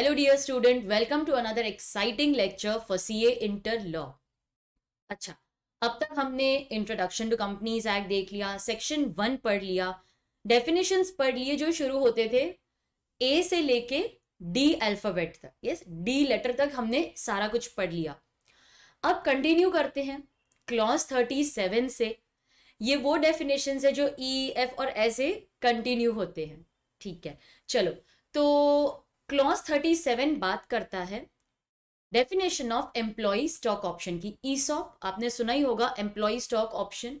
Hello dear student welcome to another exciting lecture for CA inter law अच्छा अब तक हमने इंट्रोडक्शन टू कंपनीज एक्ट देख लिया सेक्शन वन पढ़ लिया डेफिनेशन पढ़ लिए जो शुरू होते थे ए से लेके डी अल्फाबेट तक यस डी लेटर तक हमने सारा कुछ पढ़ लिया अब कंटिन्यू करते हैं क्लॉज थर्टी सेवन से ये वो डेफिनेशन है जो ई e, एफ और ऐसे कंटिन्यू होते हैं ठीक है चलो तो क्लॉज थर्टी सेवन बात करता है definition of employee stock option की ईसॉप आपने सुना ही होगा एम्प्लॉय स्टॉक ऑप्शन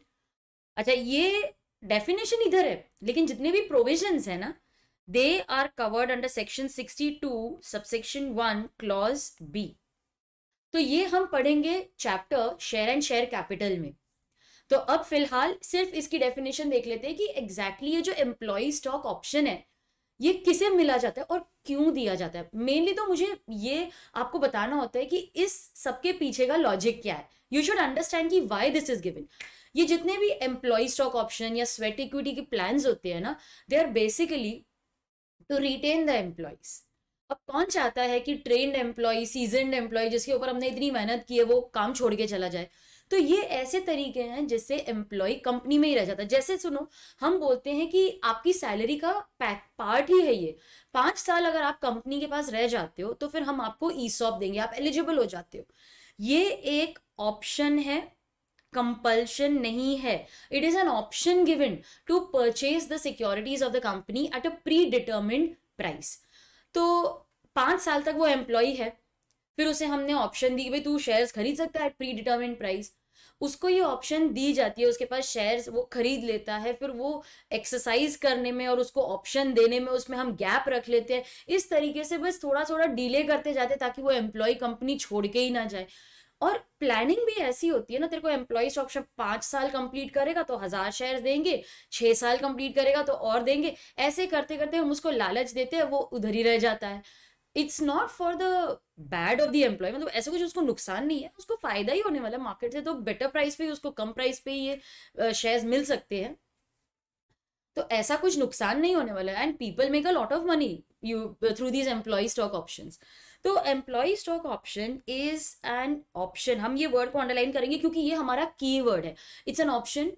अच्छा ये डेफिनेशन इधर है लेकिन जितने भी प्रोविजन है ना they are covered under section sixty two subsection one clause B तो ये हम पढ़ेंगे chapter share and share capital में तो अब फिलहाल सिर्फ इसकी डेफिनेशन देख लेते हैं कि एग्जैक्टली exactly ये जो एम्प्लॉय स्टॉक ऑप्शन है ये किसे मिला जाता है और क्यों दिया जाता है मेनली तो मुझे ये आपको बताना होता है कि इस सबके पीछे का लॉजिक क्या है यू शुड अंडरस्टैंड कि वाई दिस इज गिवन ये जितने भी एम्प्लॉय स्टॉक ऑप्शन या स्वेट इक्विटी के प्लान होते हैं ना they are basically to retain the employees अब कौन चाहता है कि ट्रेन एम्प्लॉय सीजनड एम्प्लॉय जिसके ऊपर हमने इतनी मेहनत की है वो काम छोड़ के चला जाए तो ये ऐसे तरीके हैं जिससे एम्प्लॉय कंपनी में ही रह जाता है जैसे सुनो हम बोलते हैं कि आपकी सैलरी का पैक पार्ट ही है ये पाँच साल अगर आप कंपनी के पास रह जाते हो तो फिर हम आपको ई सॉप देंगे आप एलिजिबल हो जाते हो ये एक ऑप्शन है कंपल्शन नहीं है it is an option given to purchase the securities of the company at a pre determine price तो पांच साल तक वो एम्प्लॉय है फिर उसे हमने ऑप्शन दी भाई तू शेयर्स खरीद सकता है प्री डिटर्मिन प्राइस उसको ये ऑप्शन दी जाती है उसके पास शेयर्स वो खरीद लेता है फिर वो एक्सरसाइज करने में और उसको ऑप्शन देने में उसमें हम गैप रख लेते हैं इस तरीके से बस थोड़ा थोड़ा डिले करते जाते ताकि वो एम्प्लॉय कंपनी छोड़ के ही ना जाए और प्लानिंग भी ऐसी होती है ना तेरे को एम्प्लॉय ऑप्शन पांच पाँच साल कंप्लीट करेगा तो हज़ार शेयर देंगे छः साल कंप्लीट करेगा तो और देंगे ऐसे करते करते हम उसको लालच देते हैं वो उधर ही रह जाता है it's not for the bad of the employee मतलब ऐसा कुछ उसको नुकसान नहीं है उसको फायदा ही होने वाला है मार्केट से तो बेटर प्राइस पे उसको कम प्राइस पे ये शेयर्स मिल सकते हैं तो ऐसा कुछ नुकसान नहीं होने वाला है and people make a lot of money you through these employee stock option तो employee stock option is an option हम ये वर्ड को अंडरलाइन करेंगे क्योंकि ये हमारा की वर्ड है it's an option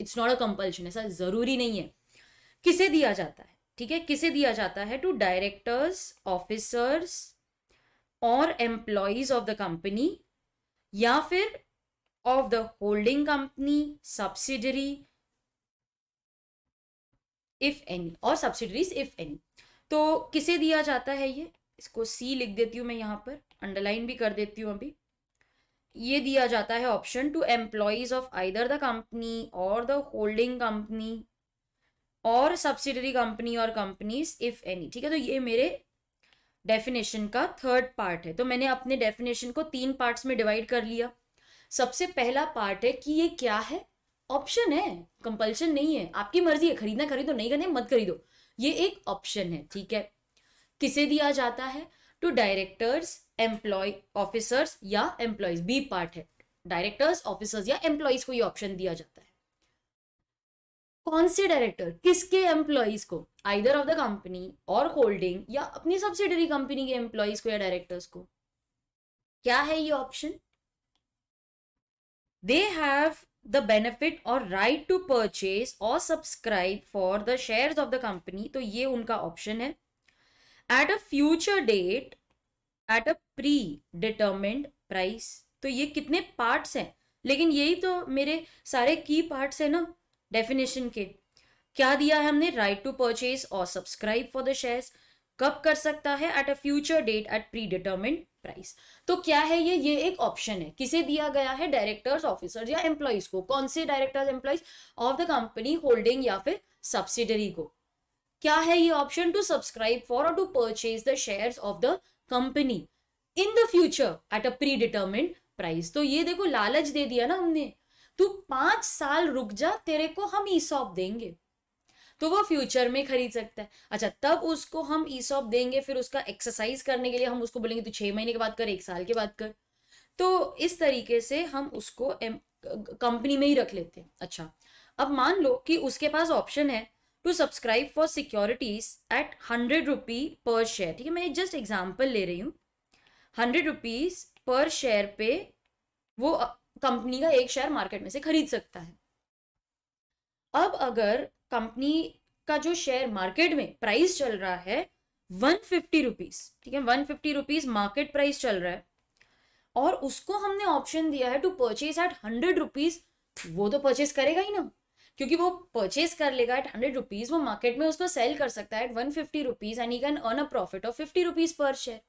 it's not a compulsion ऐसा जरूरी नहीं है किसे दिया जाता है ठीक है किसे दिया जाता है टू डायरेक्टर्स ऑफिसर्स और एम्प्लॉयज ऑफ द कंपनी या फिर of the holding company subsidiary if any और सब्सिडरीज इफ एनी तो किसे दिया जाता है ये इसको सी लिख देती हूँ मैं यहाँ पर अंडरलाइन भी कर देती हूँ अभी ये दिया जाता है option to employees of either the company और द होल्डिंग कंपनी और सब्सिडरी कंपनी और कंपनीज इफ एनी ठीक है तो ये मेरे डेफिनेशन का थर्ड पार्ट है तो मैंने अपने डेफिनेशन को तीन पार्ट्स में डिवाइड कर लिया सबसे पहला पार्ट है कि ये क्या है ऑप्शन है कंपल्शन नहीं है आपकी मर्जी है खरीदना खरीदो नहीं करना मत खरीदो ये एक ऑप्शन है ठीक है किसे दिया जाता है टू डायरेक्टर्स एम्प्लॉय ऑफिसर्स या एम्प्लॉयज बी पार्ट है डायरेक्टर्स ऑफिसर्स या एम्प्लॉयज को ये ऑप्शन दिया जाता है कौन से डायरेक्टर किसके एम्प्लॉयज को आइदर ऑफ द कंपनी और होल्डिंग या अपनी सब्सिडरी कंपनी के एम्प्लॉयज को या डायरेक्टर्स को क्या है ये option they have the benefit और राइट टू परचेज और subscribe for the shares of the company तो ये उनका ऑप्शन है at a future date at a pre determined price तो ये कितने पार्ट्स हैं लेकिन यही तो मेरे सारे की पार्ट्स हैं ना डेफिनेशन के क्या दिया है हमने राइट टू परचेज और सब्सक्राइब फॉर द शेयर्स कब कर सकता है at a future date at pre determine price तो क्या है ये ये एक ऑप्शन है किसे दिया गया है डायरेक्टर्स ऑफिसर्स या एम्प्लॉयज को कौन से directors employees of the company holding या फिर सब्सिडरी को क्या है ये ऑप्शन टू सब्सक्राइब फॉर और to purchase the shares of the company in the future at a pre determine price तो ये देखो लालच दे दिया ना हमने तू पांच साल रुक जा तेरे को हम ईसॉप देंगे तो वो फ्यूचर में खरीद सकता है अच्छा तब उसको हम ईसॉप देंगे फिर उसका एक्सरसाइज करने के लिए हम उसको बोलेंगे तू छह महीने के बाद कर एक साल के बाद कर तो इस तरीके से हम उसको कंपनी में ही रख लेते हैं अच्छा अब मान लो कि उसके पास ऑप्शन है to subscribe for securities at hundred rupee per share ठीक है मैं जस्ट एग्जाम्पल ले रही हूँ हंड्रेड रुपीज पर शेयर पे वो कंपनी का एक शेयर मार्केट में से खरीद सकता है अब अगर कंपनी का जो शेयर मार्केट में प्राइस चल रहा है वन फिफ्टी रुपीज ठीक है one fifty rupees market price चल रहा है और उसको हमने ऑप्शन दिया है to purchase at hundred rupees वो तो परचेज करेगा ही ना क्योंकि वो परचेज कर लेगा एट हंड्रेड रुपीज वो मार्केट में उसको सेल कर सकता है at one fifty rupees and he can earn a profit of fifty rupees per share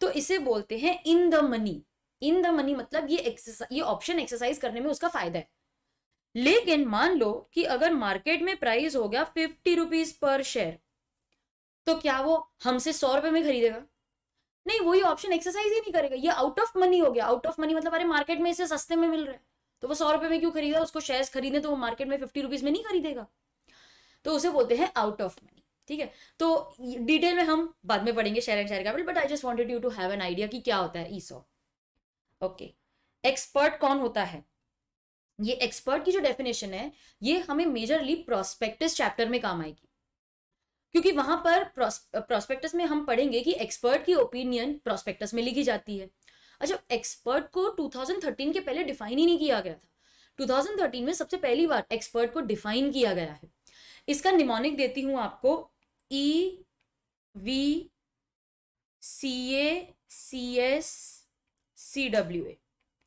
तो इसे बोलते हैं in the money in the money मतलब ये एक्सरसाइज ये ऑप्शन एक्सरसाइज करने में उसका फायदा है लेकिन मान लो कि अगर मार्केट में प्राइस हो गया फिफ्टी रुपीज पर शेयर तो क्या वो हमसे सौ रुपए में खरीदेगा नहीं वो ये ऑप्शन एक्सरसाइज ही नहीं करेगा ये आउट ऑफ मनी हो गया आउट ऑफ मनी मतलब अरे मार्केट में इसे सस्ते में मिल रहा है तो वो सौ रुपए में क्यों खरीदा उसको शेयर खरीदे तो वो मार्केट में फिफ्टी रुपीज में नहीं खरीदेगा तो उसे बोलते हैं आउट ऑफ मनी ठीक है तो डिटेल में हम बाद में पढ़ेंगे share and share capital but I just wanted you to have an idea कि क्या होता है ई सॉ ओके एक्सपर्ट कौन होता है ये एक्सपर्ट की जो डेफिनेशन है ये हमें मेजरली प्रोस्पेक्टिस चैप्टर में काम आएगी क्योंकि वहां पर प्रोस्पेक्टस में हम पढ़ेंगे कि एक्सपर्ट की ओपिनियन प्रोस्पेक्टस में लिखी जाती है अच्छा एक्सपर्ट को 2013 के पहले डिफाइन ही नहीं किया गया था 2013 में सबसे पहली बार एक्सपर्ट को डिफाइन किया गया है इसका निमोनिक देती हूं आपको E V C A C S C W A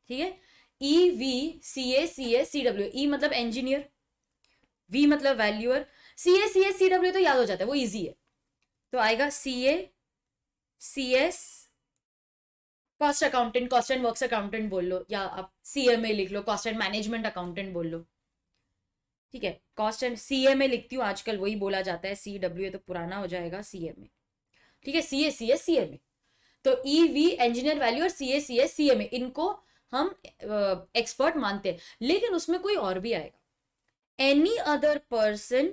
ठीक है ई V C A C A C W E मतलब इंजीनियर वी मतलब valuer C A C A C W तो याद हो जाता है वो इजी है तो आएगा C A C S cost accountant cost and works accountant बोल लो या आप सी एम ए लिख लो कॉस्ट एंड मैनेजमेंट अकाउंटेंट बोल लो ठीक है cost and C M A लिखती हूँ आजकल वही बोला जाता है सी डब्ल्यू ए तो पुराना हो जाएगा सी एम ए ठीक है सी A C S C M ए तो ई वी इंजीनियर वैल्यू और सी A C S C M ए इनको हम एक्सपर्ट मानते हैं लेकिन उसमें कोई और भी आएगा any other person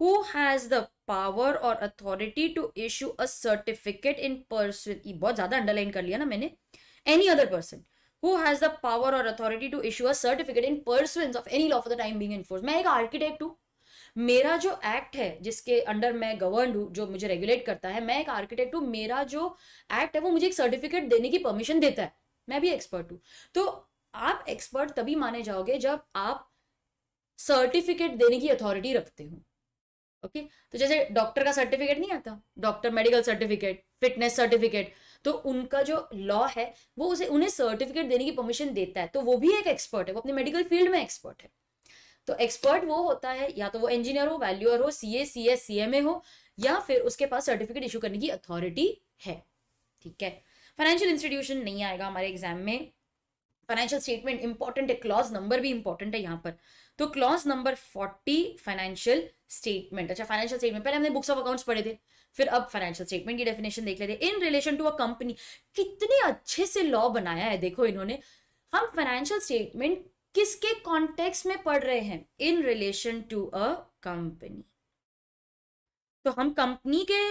who has the power और authority to issue a certificate in person बहुत ज्यादा अंडरलाइन कर लिया ना मैंने any other person who has the power और authority to issue a certificate in person of any law of the time being enforce मैं एक आर्किटेक्ट हूँ मेरा जो एक्ट है जिसके अंडर मैं गवर्न हूँ जो मुझे रेगुलेट करता है मैं एक आर्किटेक्ट हूँ मेरा जो एक्ट है वो मुझे एक सर्टिफिकेट देने की परमिशन देता है मैं भी एक्सपर्ट हूँ तो आप एक्सपर्ट तभी माने जाओगे जब आप सर्टिफिकेट देने की अथॉरिटी रखते हो ओके okay? तो जैसे डॉक्टर का सर्टिफिकेट नहीं आता doctor medical certificate fitness certificate तो उनका जो लॉ है वो उसे उन्हें सर्टिफिकेट देने की परमिशन देता है तो वो भी एक एक्सपर्ट है वो अपने मेडिकल फील्ड में एक्सपर्ट है तो एक्सपर्ट वो होता है या तो वो इंजीनियर हो वैल्यूअर हो सी A C S C M ए हो या फिर उसके पास सर्टिफिकेट इशू करने की अथॉरिटी है ठीक है फाइनेंशियल इंस्टीट्यूशन नहीं आएगा हमारे एग्जाम में फाइनेंशियल स्टेटमेंट इंपॉर्टेंट है क्लॉज नंबर भी इंपॉर्टेंट है यहाँ पर तो clause number forty financial statement अच्छा फाइनेंशियल स्टेटमेंट पहले हमने बुक्स ऑफ अकाउंट्स पढ़े थे फिर अब फाइनेंशियल स्टेटमेंट की डेफिनेशन देख लेते in relation to a company कितने अच्छे से लॉ बनाया है देखो इन्होंने हम फाइनेंशियल स्टेटमेंट किसके कॉन्टेक्स्ट में पढ़ रहे हैं in relation to a company तो हम कंपनी के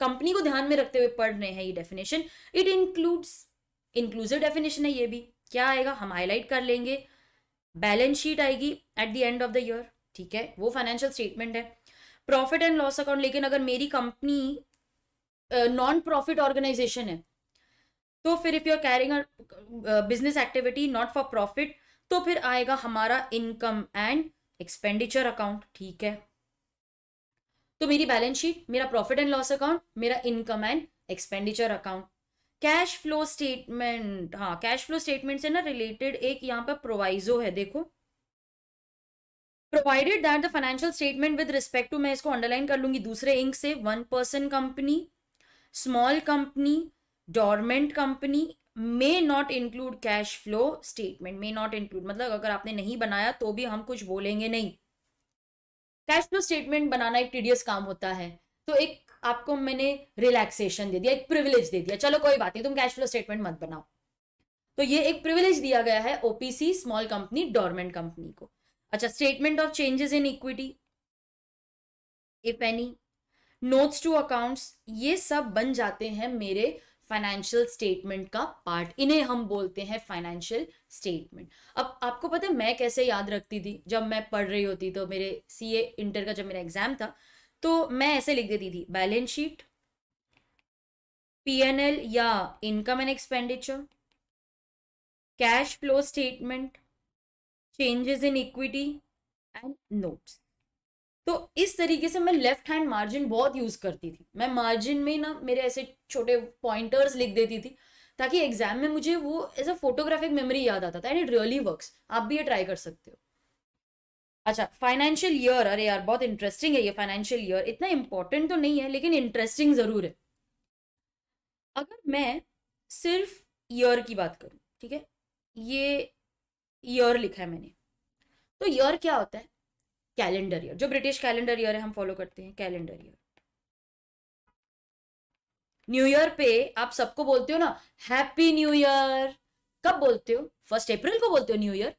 कंपनी को ध्यान में रखते हुए पढ़ रहे हैं ये definition it includes inclusive definition है ये भी क्या आएगा हम हाईलाइट कर लेंगे बैलेंस शीट आएगी at the end of the year ठीक है वो फाइनेंशियल स्टेटमेंट है प्रॉफिट एंड लॉस अकाउंट लेकिन अगर मेरी कंपनी नॉन प्रॉफिट ऑर्गेनाइजेशन है तो फिर if you are carrying business activity not for profit तो फिर आएगा हमारा इनकम एंड एक्सपेंडिचर अकाउंट ठीक है तो मेरी बैलेंस शीट मेरा प्रॉफिट एंड लॉस अकाउंट मेरा income and expenditure account cash flow statement हाँ कैश फ्लो स्टेटमेंट से ना रिलेटेड एक यहाँ पर प्रोवाइजो है देखो provided that the financial statement with respect to मैं इसको अंडरलाइन कर लूंगी दूसरे इंक से one person company small company dormant company may not include cash flow statement may not include मतलब अगर आपने नहीं बनाया तो भी हम कुछ बोलेंगे नहीं कैश फ्लो स्टेटमेंट बनाना एक टीडियस काम होता है तो एक आपको मैंने रिलैक्सेशन दे दिया एक प्रिविलेज दे दिया चलो कोई बात नहीं तुम कैश फ्लो स्टेटमेंट मत बनाओ तो ये एक प्रिविलेज दिया गया है OPC small company dormant company को अच्छा statement of changes in equity if any notes to accounts ये सब बन जाते हैं मेरे फाइनेंशियल स्टेटमेंट का पार्ट इन्हें हम बोलते हैं फाइनेंशियल स्टेटमेंट अब आपको पता है मैं कैसे याद रखती थी जब मैं पढ़ रही होती तो मेरे सी ए इंटर का जब मेरा एग्जाम था तो मैं ऐसे लिख देती थी balance sheet P N L या income and expenditure cash flow statement changes in equity and notes तो इस तरीके से मैं लेफ्ट हैंड मार्जिन बहुत यूज करती थी मैं मार्जिन में ना मेरे ऐसे छोटे पॉइंटर्स लिख देती थी ताकि एग्जाम में मुझे वो एज अ फोटोग्राफिक मेमोरी याद आता था एंड इट रियली वर्क आप भी ये ट्राई कर सकते हो अच्छा फाइनेंशियल ईयर अरे यार बहुत इंटरेस्टिंग है ये फाइनेंशियल ईयर इतना इंपॉर्टेंट तो नहीं है लेकिन इंटरेस्टिंग जरूर है अगर मैं सिर्फ ईयर की बात करूं ठीक है ये ईयर लिखा है मैंने तो ईयर क्या होता है कैलेंडर ईयर जो ब्रिटिश कैलेंडर ईयर है हम फॉलो करते हैं कैलेंडर ईयर न्यू ईयर पे आप सबको बोलते हो ना हैप्पी न्यू ईयर कब बोलते हो फर्स्ट अप्रैल को बोलते हो न्यू ईयर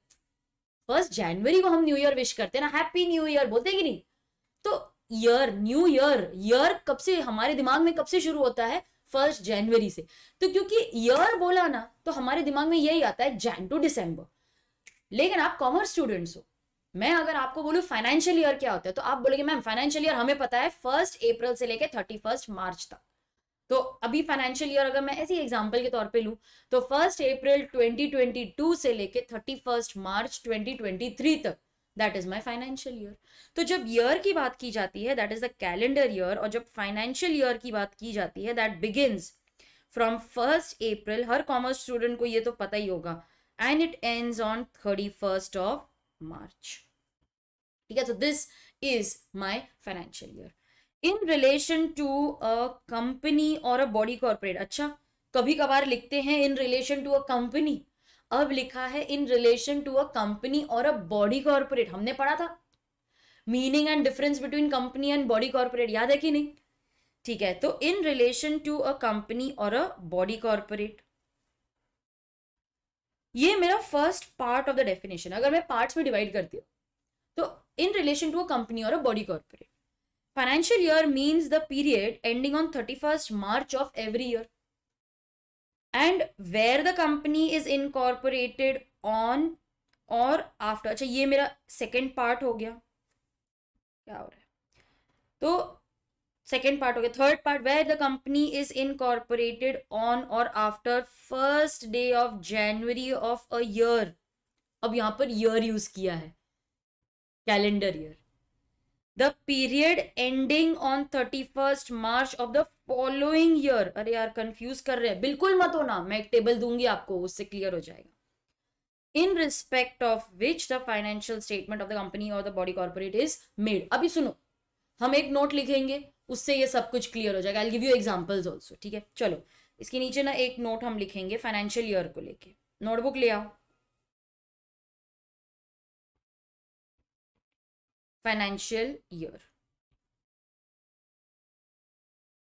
फर्स्ट जनवरी को हम न्यू ईयर विश करते हैं ना हैप्पी न्यू ईयर बोलते हैं कि नहीं तो ईयर न्यू ईयर ईयर कब से हमारे दिमाग में कब से शुरू होता है फर्स्ट जनवरी से तो क्योंकि ईयर बोला ना तो हमारे दिमाग में यही आता है जैन टू डिसम्बर लेकिन आप कॉमर्स स्टूडेंट्स हो मैं अगर आपको बोलूँ फाइनेंशियल ईयर क्या होता है तो आप बोलोगे मैम फाइनेंशियल ईयर हमें पता है फर्स्ट अप्रैल से लेकर थर्टी फर्स्ट मार्च तक तो अभी फाइनेंशियल ईयर अगर मैं ऐसी एग्जाम्पल के तौर पे लूँ तो फर्स्ट अप्रैल 2022 से लेके थर्टी फर्स्ट मार्च 2023 तक that is my financial year तो जब ईयर की बात की जाती है that is the calendar year और जब फाइनेंशियल ईयर की बात की जाती है that begins from first April हर कॉमर्स स्टूडेंट को ये तो पता ही होगा and it end on thirty first of March ठीक है तो this is my financial year in relation to a company और अ बॉडी कॉर्पोरेट अच्छा कभी कभार लिखते हैं in relation to a company अब लिखा है in relation to a company और अ बॉडी कॉर्पोरेट हमने पढ़ा था meaning and difference between company and body corporate याद है कि नहीं ठीक है तो in relation to a company और अ बॉडी कॉर्पोरेट ये मेरा first part of the definition अगर मैं पार्ट्स में डिवाइड करती हूँ तो in relation to a company और a body corporate financial year means the period ending on thirty first March of every year and where the company is incorporated on और after अच्छा ये मेरा second part हो गया क्या हो रहा है तो सेकेंड पार्ट हो गया third part where the company is incorporated on और after first day of January of a year अब यहाँ पर ईयर यूज किया है calendar year. The period ending on 31st March of the following year. अरे यार confuse कर रहे हैं बिल्कुल मत होना मैं एक टेबल दूंगी आपको उससे क्लियर हो जाएगा in respect of which the financial statement of the company और the body corporate is made अभी सुनो हम एक नोट लिखेंगे उससे ये सब कुछ क्लियर हो जाएगा I give you examples also ठीक है चलो इसके नीचे ना एक नोट हम लिखेंगे फाइनेंशियल ईयर को लेके नोटबुक ले आओ फाइनेंशियल ईयर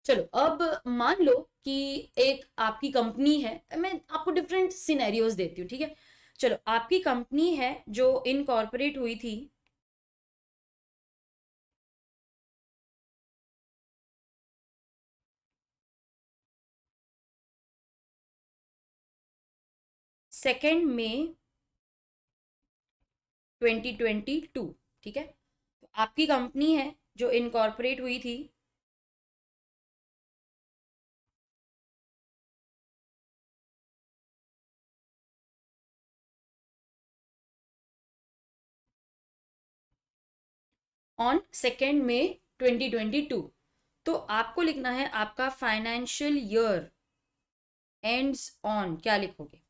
चलो अब मान लो कि एक आपकी कंपनी है मैं आपको डिफरेंट सिनेरियोज देती हूँ ठीक है चलो आपकी कंपनी है जो इनकॉर्पोरेट हुई थी सेकेंड ट्वेंटी 2022 ठीक है आपकी कंपनी है जो इनकॉर्पोरेट हुई थी ऑन सेकेंड ट्वेंटी 2022 तो आपको लिखना है आपका फाइनेंशियल ईयर एंड्स ऑन क्या लिखोगे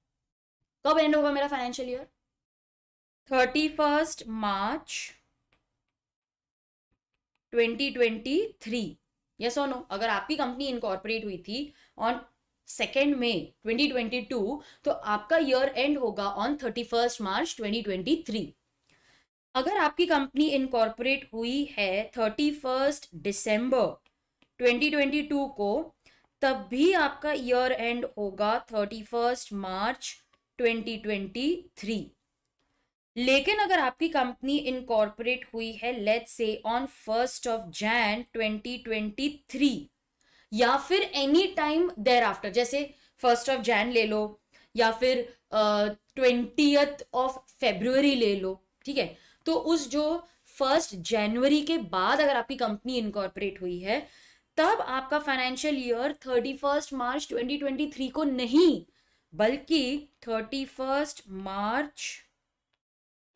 कब एंड होगा मेरा financial year thirty first March 2023 yes और नो अगर आपकी कंपनी इनकॉर्पोरेट हुई थी ऑन सेकेंड मे 2022 तो आपका ईयर एंड होगा ऑन थर्टी फर्स्ट मार्च 2023 अगर आपकी कंपनी इनकॉर्पोरेट हुई है थर्टी फर्स्ट डिसम्बर 2022 को तब भी आपका ईयर एंड होगा थर्टी फर्स्ट मार्च 2023 लेकिन अगर आपकी कंपनी इनकॉर्पोरेट हुई है लेट से ऑन फर्स्ट ऑफ जैन 2023 या फिर एनी टाइम देर आफ्टर जैसे फर्स्ट ऑफ जैन ले लो या फिर ट्वेंटियथ ऑफ फेब्रुवरी ले लो ठीक है तो उस जो फर्स्ट जनवरी के बाद अगर आपकी कंपनी इनकॉर्पोरेट हुई है तब आपका financial year thirty first March twenty twenty three को नहीं बल्कि thirty first March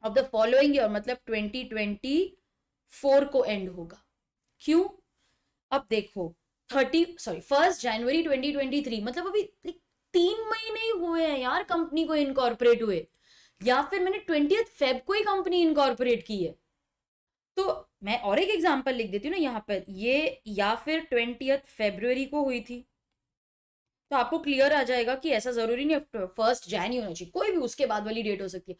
of the following year मतलब ट्वेंटी ट्वेंटी फोर को एंड होगा क्यों अब देखो thirty sorry first January twenty twenty three मतलब अभी तीन महीने ही हुए हैं यार कंपनी को इनकॉर्पोरेट हुए या फिर मैंने ट्वेंटी फेब को ही कंपनी इनकॉर्पोरेट की है तो मैं और एक एग्जाम्पल लिख देती हूँ ना यहाँ पर ये या फिर ट्वेंटी फेब्रुवरी को हुई थी तो आपको क्लियर आ जाएगा कि ऐसा जरूरी नहीं फर्स्ट जैन ही होना चाहिए कोई भी उसके बाद वाली डेट हो सकती है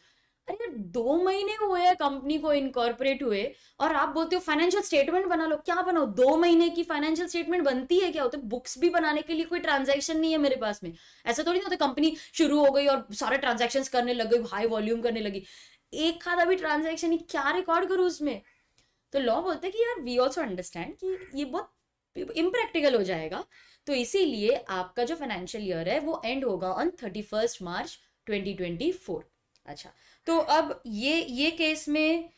अरे यार दो महीने हुए हैं कंपनी को इनकॉर्पोरेट हुए और आप बोलते हो फाइनेंशियल स्टेटमेंट बना लो क्या बनाओ दो महीने की फाइनेंशियल स्टेटमेंट बनती है क्या होते तो बुक्स भी बनाने के लिए कोई ट्रांजेक्शन नहीं है मेरे पास में ऐसा थोड़ी ना होता कंपनी शुरू हो गई और सारे ट्रांजेक्शन करने लग गई हाई वॉल्यूम करने लगी एक खादा भी ट्रांजेक्शन क्या रिकॉर्ड करूँ उसमें तो लॉ बोलते कि यार वी ऑल्सो अंडरस्टैंड कि ये बहुत इम्प्रैक्टिकल हो जाएगा तो इसीलिए आपका जो फाइनेंशियल ईयर है वो एंड होगा on thirty first March twenty twenty four अच्छा तो अब ये ये केस में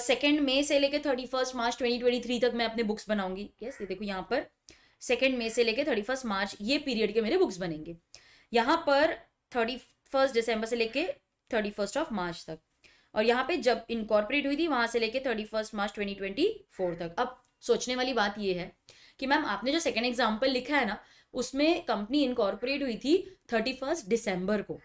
सेकेंड मे से लेके thirty first March twenty twenty three तक मैं अपने बुक्स बनाऊंगी यस yes, ये देखो यहाँ पर सेकेंड मे से लेके थर्टी फर्स्ट मार्च ये पीरियड के मेरे बुक्स बनेंगे यहाँ पर थर्टी फर्स्ट दिसंबर से लेके थर्टी फर्स्ट ऑफ मार्च तक और यहाँ पे जब इनकॉर्पोरेट हुई थी वहाँ से लेके thirty first March twenty twenty four तक अब सोचने वाली बात ये है कि मैम आपने जो सेकेंड एग्जाम्पल लिखा है ना उसमें कंपनी इनकॉर्पोरेट हुई थी थर्टी फर्स्ट दिसंबर को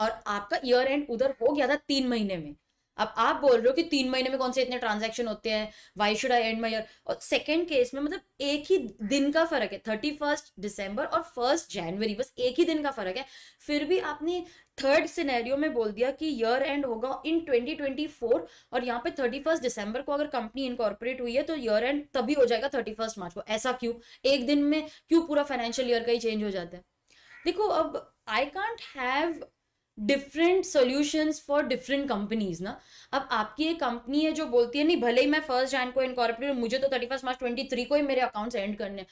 और आपका ईयर एंड उधर हो गया था तीन महीने में अब आप बोल रहे हो कि तीन महीने में कौन से इतने ट्रांजेक्शन होते हैं why should I end my year और सेकेंड केस में मतलब एक ही दिन का फर्क है थर्टी फर्स्ट डिसंबर और फर्स्ट जनवरी बस एक ही दिन का फर्क है फिर भी आपने थर्ड सिनेरियो में बोल दिया कि ईयर एंड होगा इन 2024 और यहाँ पे थर्टी फर्स्ट दिसंबर को अगर कंपनी इनकॉर्पोरेट हुई है तो ईयर एंड तभी हो जाएगा थर्टी फर्स्ट मार्च को ऐसा क्यों एक दिन में क्यों पूरा फाइनेंशियल ईयर का ही चेंज हो जाता है देखो अब I can't have different solutions for different companies ना अब आपकी एक कंपनी है जो बोलती है नहीं भले ही मैं फर्स्ट जैन को इनकॉर्पोरेट मुझे तो thirty first March twenty three को ही मेरे अकाउंट्स एंड करने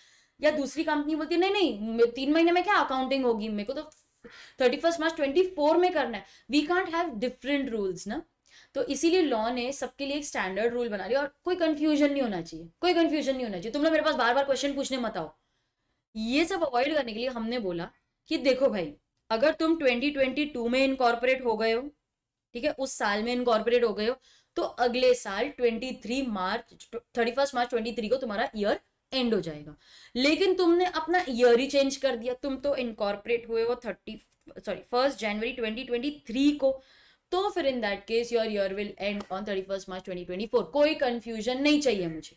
या दूसरी कंपनी बोलती है नहीं नहीं तीन महीने में क्या अकाउंटिंग होगी मेरे को तो thirty first March twenty four में करना है we can't have different rules ना तो इसीलिए लॉ ने सबके लिए एक स्टैंडर्ड रूल बना लिया और कोई कंफ्यूजन नहीं होना चाहिए कोई कंफ्यूजन नहीं होना चाहिए तुम लोग मेरे पास बार बार क्वेश्चन पूछने मत आओ ये सब अवॉइड करने के लिए हमने बोला कि देखो भाई अगर तुम 2022 में इनकॉर्पोरेट हो गए हो ठीक है उस साल में इनकॉर्पोरेट हो गए हो तो अगले साल 23 मार्च थर्टी फर्स्ट मार्च 23 को तुम्हारा ईयर एंड हो जाएगा लेकिन तुमने अपना ईयर ही चेंज कर दिया तुम तो इनकॉर्पोरेट हुए हो थर्टी सॉरी फर्स्ट जनवरी 2023 को तो फिर in that case your year will end on thirty first March four कोई कंफ्यूजन नहीं चाहिए मुझे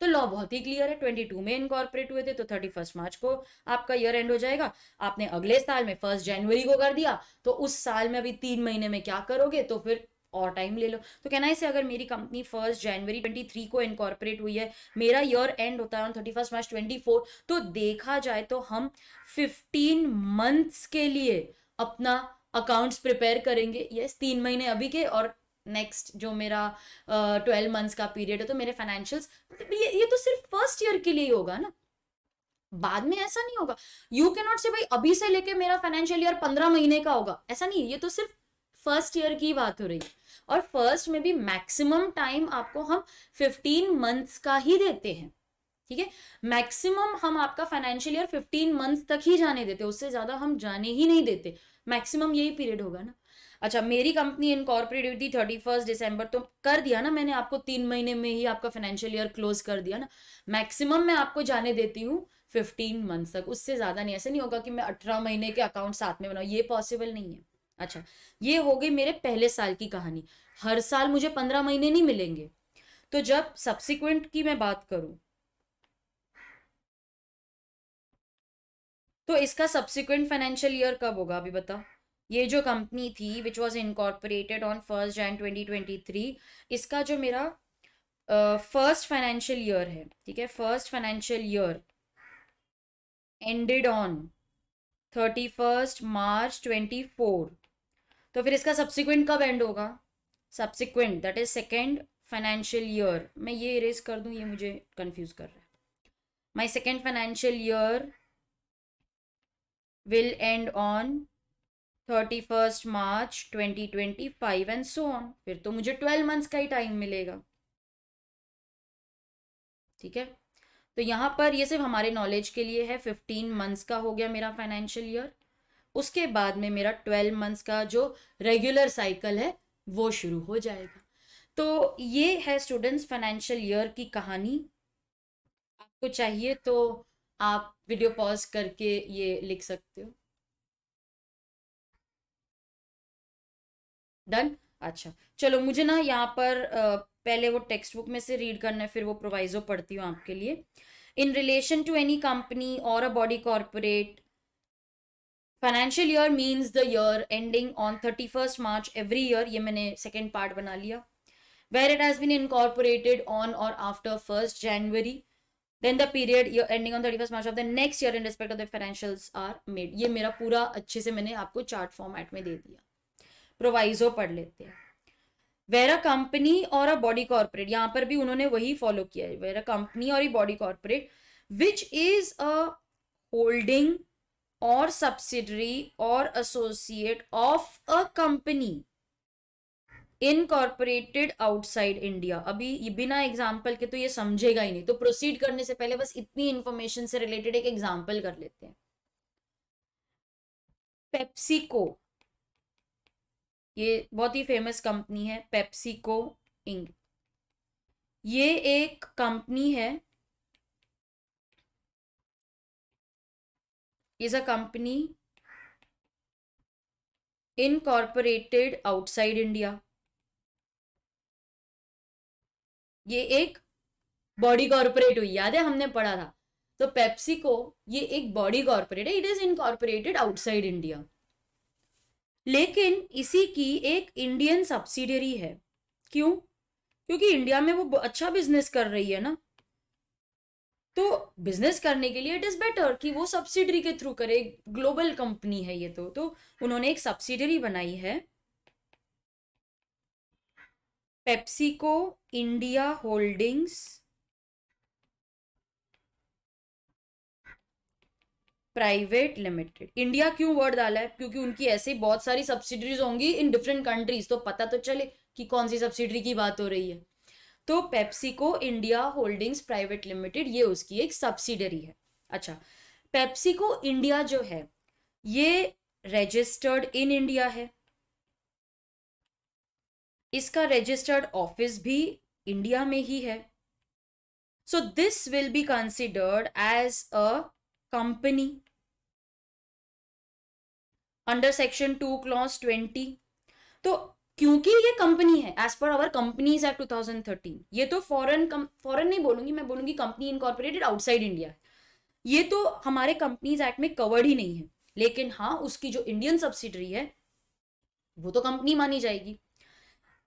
तो लॉ बहुत ही क्लियर है ट्वेंटी टू में इनकॉर्पोरेट हुए थे तो थर्टी फर्स्ट मार्च को आपका ईयर एंड हो जाएगा आपने अगले साल में फर्स्ट जनवरी को कर दिया तो उस साल में अभी तीन महीने में क्या करोगे तो फिर और टाइम ले लो तो कहना है अगर मेरी company first January twenty three को इनकॉर्पोरेट हुई है मेरा ईयर एंड होता है thirty first March twenty four तो देखा जाए तो हम फिफ्टीन मंथ्स के लिए अपना अकाउंट्स प्रिपेयर करेंगे यस yes, तीन महीने अभी के और नेक्स्ट जो मेरा ट्वेल्व uh, मंथ्स का पीरियड है तो मेरे फाइनेंशियल्स मतलब ये, ये तो सिर्फ फर्स्ट ईयर के लिए ही होगा ना बाद में ऐसा नहीं होगा यू के नॉट से भाई अभी से लेके मेरा फाइनेंशियल ईयर पंद्रह महीने का होगा ऐसा नहीं ये तो सिर्फ फर्स्ट ईयर की बात हो रही है और फर्स्ट में भी मैक्सिमम टाइम आपको हम फिफ्टीन मंथ्स का ही देते हैं ठीक है मैक्सिमम हम आपका फाइनेंशियल ईयर फिफ्टीन मंथ्स तक ही जाने देते उससे ज्यादा हम जाने ही नहीं देते मैक्सिमम यही पीरियड होगा ना अच्छा मेरी कंपनी इनकॉर्पोरेट हुई थी थर्टी फर्स्ट दिसंबर तो कर दिया ना मैंने आपको तीन महीने में ही आपका फाइनेंशियल ईयर क्लोज कर दिया ना मैक्सिमम मैं आपको जाने देती हूँ फिफ्टीन मंथ तक उससे ज़्यादा नहीं ऐसा नहीं होगा कि मैं अठारह महीने के अकाउंट साथ में बनाऊँ ये पॉसिबल नहीं है अच्छा ये हो गई मेरे पहले साल की कहानी हर साल मुझे पंद्रह महीने नहीं मिलेंगे तो जब सब्सिक्वेंट की मैं बात करूं तो इसका सब्सिक्वेंट फाइनेंशियल ईयर कब होगा अभी बताओ ये जो कंपनी थी which was incorporated on first Jan twenty twenty three इसका जो मेरा फर्स्ट फाइनेंशियल ईयर है ठीक है first financial year ended on thirty first March twenty four तो फिर इसका सब्सिक्वेंट कब एंड होगा subsequent that is second financial year मैं ये इरेज कर दूँ ये मुझे कन्फ्यूज कर रहा है my second financial year will end on thirty first March twenty twenty five and so on फिर तो मुझे ट्वेल्व मंथ्स का ही टाइम मिलेगा ठीक है तो यहाँ पर ये सिर्फ हमारे नॉलेज के लिए है फिफ्टीन मंथ्स का हो गया मेरा फाइनेंशियल ईयर उसके बाद में मेरा ट्वेल्व मंथ्स का जो रेगुलर साइकिल है वो शुरू हो जाएगा तो ये है स्टूडेंट्स फाइनेंशियल ईयर की कहानी आपको चाहिए तो आप वीडियो पॉज करके ये लिख सकते हो डन अच्छा चलो मुझे ना यहाँ पर पहले वो टेक्स्ट बुक में से रीड करना है फिर वो प्रोवाइजो पढ़ती हूँ आपके लिए in relation to any company और a body corporate financial year means the year ending on thirty first March every year ये मैंने सेकेंड पार्ट बना लिया where it has been incorporated on और after first January then the period ending on thirty first March of the next year in respect of the financial are made ये मेरा पूरा अच्छे से मैंने आपको चार्ट फॉर्मेट में दे दिया प्रोवाइजो पढ़ लेते हैं वेरा कंपनी और अ बॉडी कॉर्पोरेट यहाँ पर भी उन्होंने वही फॉलो किया है वेरा कंपनी और body corporate which is a holding और सब्सिडरी और associate of a company incorporated outside India अभी ये बिना एग्जाम्पल के तो ये समझेगा ही नहीं तो प्रोसीड करने से पहले बस इतनी इंफॉर्मेशन से रिलेटेड एक एग्जाम्पल कर लेते हैं पेप्सिको ये बहुत ही फेमस कंपनी है पेप्सिको इंक ये एक कंपनी है is a company incorporated outside India ये एक बॉडी कॉर्पोरेट हुई याद है हमने पढ़ा था तो पेप्सिको ये एक बॉडी कॉर्पोरेट है it is incorporated outside India लेकिन इसी की एक इंडियन सब्सिडरी है क्यों क्योंकि इंडिया में वो अच्छा बिजनेस कर रही है ना तो बिजनेस करने के लिए इट इज बेटर कि वो सब्सिडरी के थ्रू करे ग्लोबल कंपनी है ये तो तो उन्होंने एक सब्सिडरी बनाई है PepsiCo India Holdings Private Limited India क्यों वर्ड डाला है क्योंकि उनकी ऐसे बहुत सारी सब्सिडरीज होंगी इन डिफरेंट कंट्रीज तो पता तो चले कि कौन सी सब्सिडरी की बात हो रही है तो PepsiCo India Holdings Private Limited ये उसकी एक सब्सिडरी है अच्छा पेप्सिको इंडिया जो है ये रजिस्टर्ड इन इंडिया है इसका रजिस्टर्ड ऑफिस भी इंडिया में ही है so this will be considered as a company under section two clause twenty तो क्योंकि ये कंपनी है as per our Companies Act two thousand thirteen ये तो फॉरन फॉरन नहीं बोलूंगी मैं बोलूंगी कंपनी इनकॉर्पोरेटेड आउटसाइड इंडिया ये तो हमारे कंपनीज एक्ट में कवर्ड ही नहीं है लेकिन हाँ उसकी जो इंडियन सब्सिडरी है वो तो कंपनी मानी जाएगी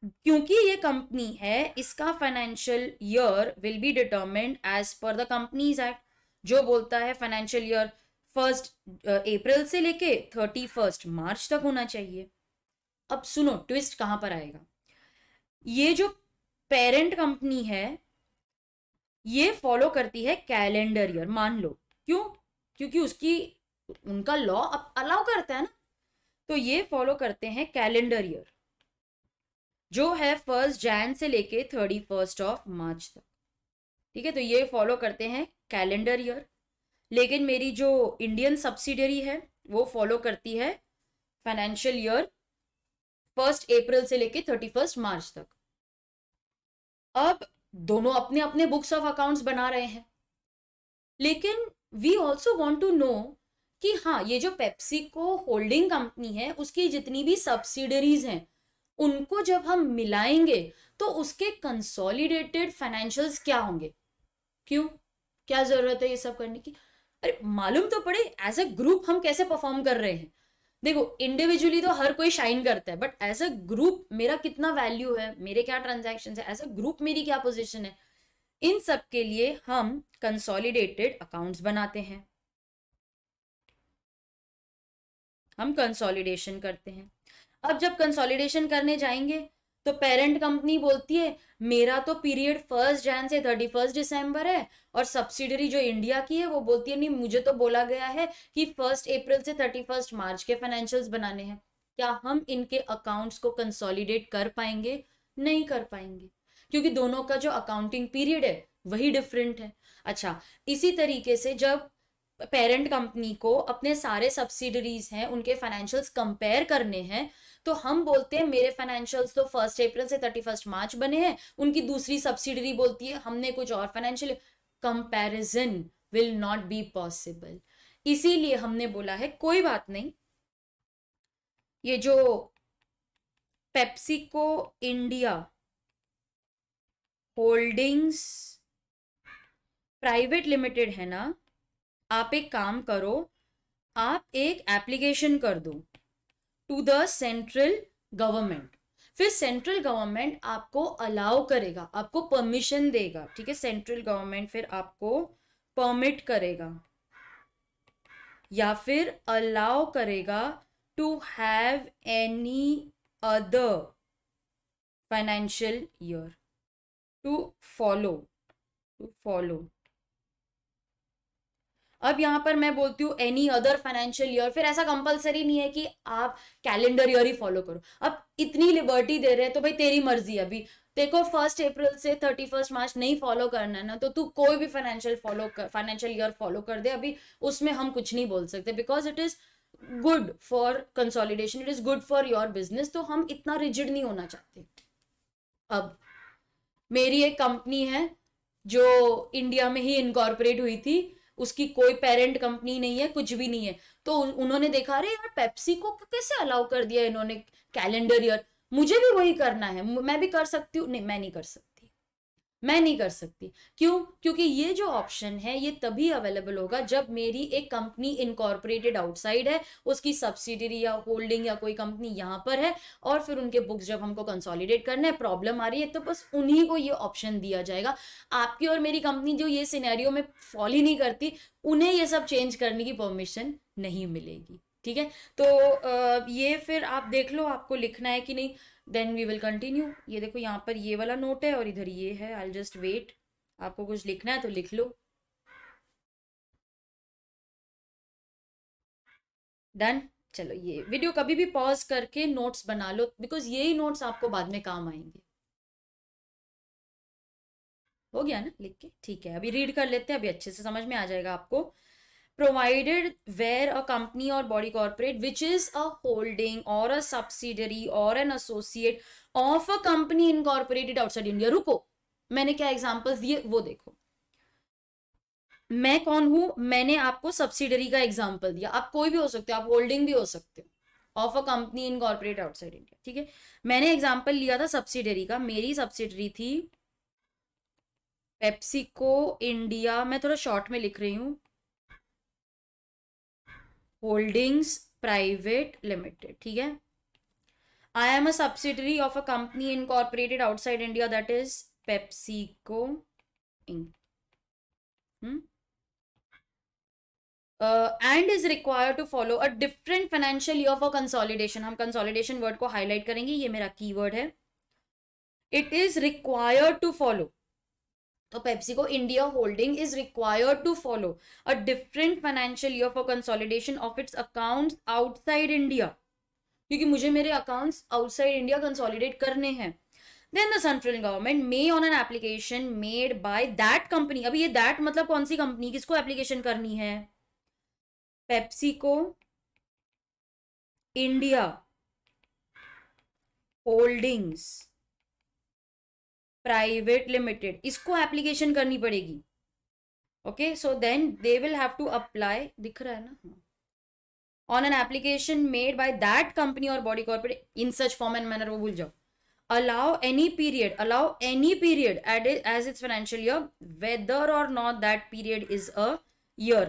क्योंकि ये कंपनी है इसका financial year will be determined as per the Companies Act जो बोलता है फाइनेंशियल ईयर फर्स्ट अप्रैल से लेके थर्टी फर्स्ट मार्च तक होना चाहिए अब सुनो ट्विस्ट कहाँ पर आएगा ये जो पेरेंट कंपनी है ये फॉलो करती है कैलेंडर ईयर मान लो क्यों क्योंकि उसकी उनका लॉ अब अलाउ करता है ना तो ये फॉलो करते हैं कैलेंडर ईयर जो है फर्स्ट जैन से लेके थर्टी फर्स्ट ऑफ मार्च तक ठीक है तो ये फॉलो करते हैं कैलेंडर ईयर लेकिन मेरी जो इंडियन सब्सिडरी है वो फॉलो करती है फाइनेंशियल ईयर फर्स्ट अप्रैल से लेके थर्टी फर्स्ट मार्च तक अब दोनों अपने अपने बुक्स ऑफ अकाउंट्स बना रहे हैं लेकिन we also want to know कि हाँ ये जो पेप्सी को होल्डिंग कंपनी है उसकी जितनी भी सब्सिडरीज हैं उनको जब हम मिलाएंगे तो उसके कंसोलिडेटेड फाइनेंशियल्स क्या होंगे क्यों क्या ज़रूरत है ये सब करने की अरे मालूम तो पड़े एज अ ग्रुप हम कैसे परफॉर्म कर रहे हैं देखो इंडिविजुअली तो हर कोई शाइन करता है बट एज अ ग्रुप मेरा कितना वैल्यू है मेरे क्या ट्रांजेक्शन है एज अ ग्रुप मेरी क्या पोजिशन है इन सब के लिए हम कंसोलिडेटेड अकाउंट्स बनाते हैं हम कंसोलिडेशन करते हैं अब जब कंसोलिडेशन करने जाएंगे तो पेरेंट कंपनी बोलती है मेरा तो पीरियड फर्स्ट जैन से थर्टी फर्स्ट डिसम्बर है और सब्सिडरी जो इंडिया की है वो बोलती है नहीं मुझे तो बोला गया है कि फर्स्ट अप्रैल से थर्टी फर्स्ट मार्च के फाइनेंशियल्स बनाने हैं क्या हम इनके अकाउंट्स को कंसोलिडेट कर पाएंगे नहीं कर पाएंगे क्योंकि दोनों का जो अकाउंटिंग पीरियड है वही डिफरेंट है अच्छा इसी तरीके से जब पेरेंट कंपनी को अपने सारे सब्सिडरीज हैं उनके फाइनेंशियल्स कंपेयर करने हैं तो हम बोलते हैं मेरे फाइनेंशियल्स तो फर्स्ट अप्रैल से थर्टी फर्स्ट मार्च बने हैं उनकी दूसरी सब्सिडरी बोलती है हमने कुछ और financial comparison will not be possible इसीलिए हमने बोला है कोई बात नहीं ये जो PepsiCo India Holdings Private Limited है ना आप एक काम करो आप एक एप्लीकेशन कर दो टू द सेंट्रल गवर्नमेंट फिर सेंट्रल गवर्नमेंट आपको अलाउ करेगा आपको परमिशन देगा ठीक है सेंट्रल गवर्नमेंट फिर आपको परमिट करेगा या फिर अलाउ करेगा to have any other financial year to follow to follow अब यहाँ पर मैं बोलती हूँ एनी अदर फाइनेंशियल ईयर फिर ऐसा कंपलसरी नहीं है कि आप कैलेंडर ईयर ही फॉलो करो अब इतनी लिबर्टी दे रहे हैं तो भाई तेरी मर्जी है अभी देखो फर्स्ट अप्रैल से थर्टी फर्स्ट मार्च नहीं फॉलो करना है ना तो तू कोई भी फाइनेंशियल फॉलो कर फाइनेंशियल ईयर फॉलो कर दे अभी उसमें हम कुछ नहीं बोल सकते because it is good for consolidation it is good for your business तो हम इतना रिजिड नहीं होना चाहते अब मेरी एक कंपनी है जो इंडिया में ही इनकॉर्पोरेट हुई थी उसकी कोई पेरेंट कंपनी नहीं है कुछ भी नहीं है तो उन्होंने देखा अरे यार पेप्सी को कैसे अलाउ कर दिया इन्होंने कैलेंडर ईयर मुझे भी वही करना है मैं भी कर सकती हूँ नहीं मैं नहीं कर सकती मैं नहीं कर सकती क्यों क्योंकि ये जो ऑप्शन है ये तभी अवेलेबल होगा जब मेरी एक कंपनी इनकॉर्पोरेटेड आउटसाइड है उसकी सब्सिडरी या होल्डिंग या कोई कंपनी यहाँ पर है और फिर उनके बुक्स जब हमको कंसोलिडेट करना है प्रॉब्लम आ रही है तो बस उन्हीं को ये ऑप्शन दिया जाएगा आपकी और मेरी कंपनी जो ये सीनैरियो में फॉल ही नहीं करती उन्हें ये सब चेंज करने की परमिशन नहीं मिलेगी ठीक है तो ये फिर आप देख लो आपको लिखना है कि नहीं देन वी विल कंटिन्यू ये देखो यहाँ पर ये वाला नोट है और इधर ये है आई जस्ट वेट आपको कुछ लिखना है तो लिख लो डन चलो ये वीडियो कभी भी पॉज करके नोट्स बना लो बिकॉज ये ही नोट्स आपको बाद में काम आएंगे हो गया ना लिख के ठीक है अभी रीड कर लेते हैं अभी अच्छे से समझ में आ जाएगा आपको provided where a company or body corporate which is a holding or a subsidiary or an associate of a company incorporated outside India रुको मैंने क्या examples दिए वो देखो मैं कौन हूं मैंने आपको सब्सिडरी का एग्जाम्पल दिया आप कोई भी हो सकते हो आप होल्डिंग भी हो सकते हो of a company corporate outside India ठीक है मैंने एग्जाम्पल लिया था सब्सिडरी का मेरी सब्सिडरी थी पेप्सिको इंडिया मैं थोड़ा शॉर्ट में लिख रही हूँ होल्डिंग्स प्राइवेट लिमिटेड ठीक है I am a subsidiary of a company incorporated outside India that is PepsiCo Inc and is require to follow a different financial year for consolidation हम consolidation word को highlight करेंगे ये मेरा key word है it is required to follow तो PepsiCo India holding is required to follow a different financial year for consolidation of its accounts outside India क्योंकि मुझे मेरे अकाउंट्स आउटसाइड इंडिया कंसोलिडेट करने हैं then the central government may on an application made by that company अभी ये that मतलब कौन सी company किसको एप्लीकेशन करनी है PepsiCo India Holdings Private Limited इसको एप्लीकेशन करनी पड़ेगी okay so then they will have to apply दिख रहा है ना on an application made by that company और body corporate in such form and manner वो भूल जाओ allow any period allow any period as its financial year whether और not that period is a year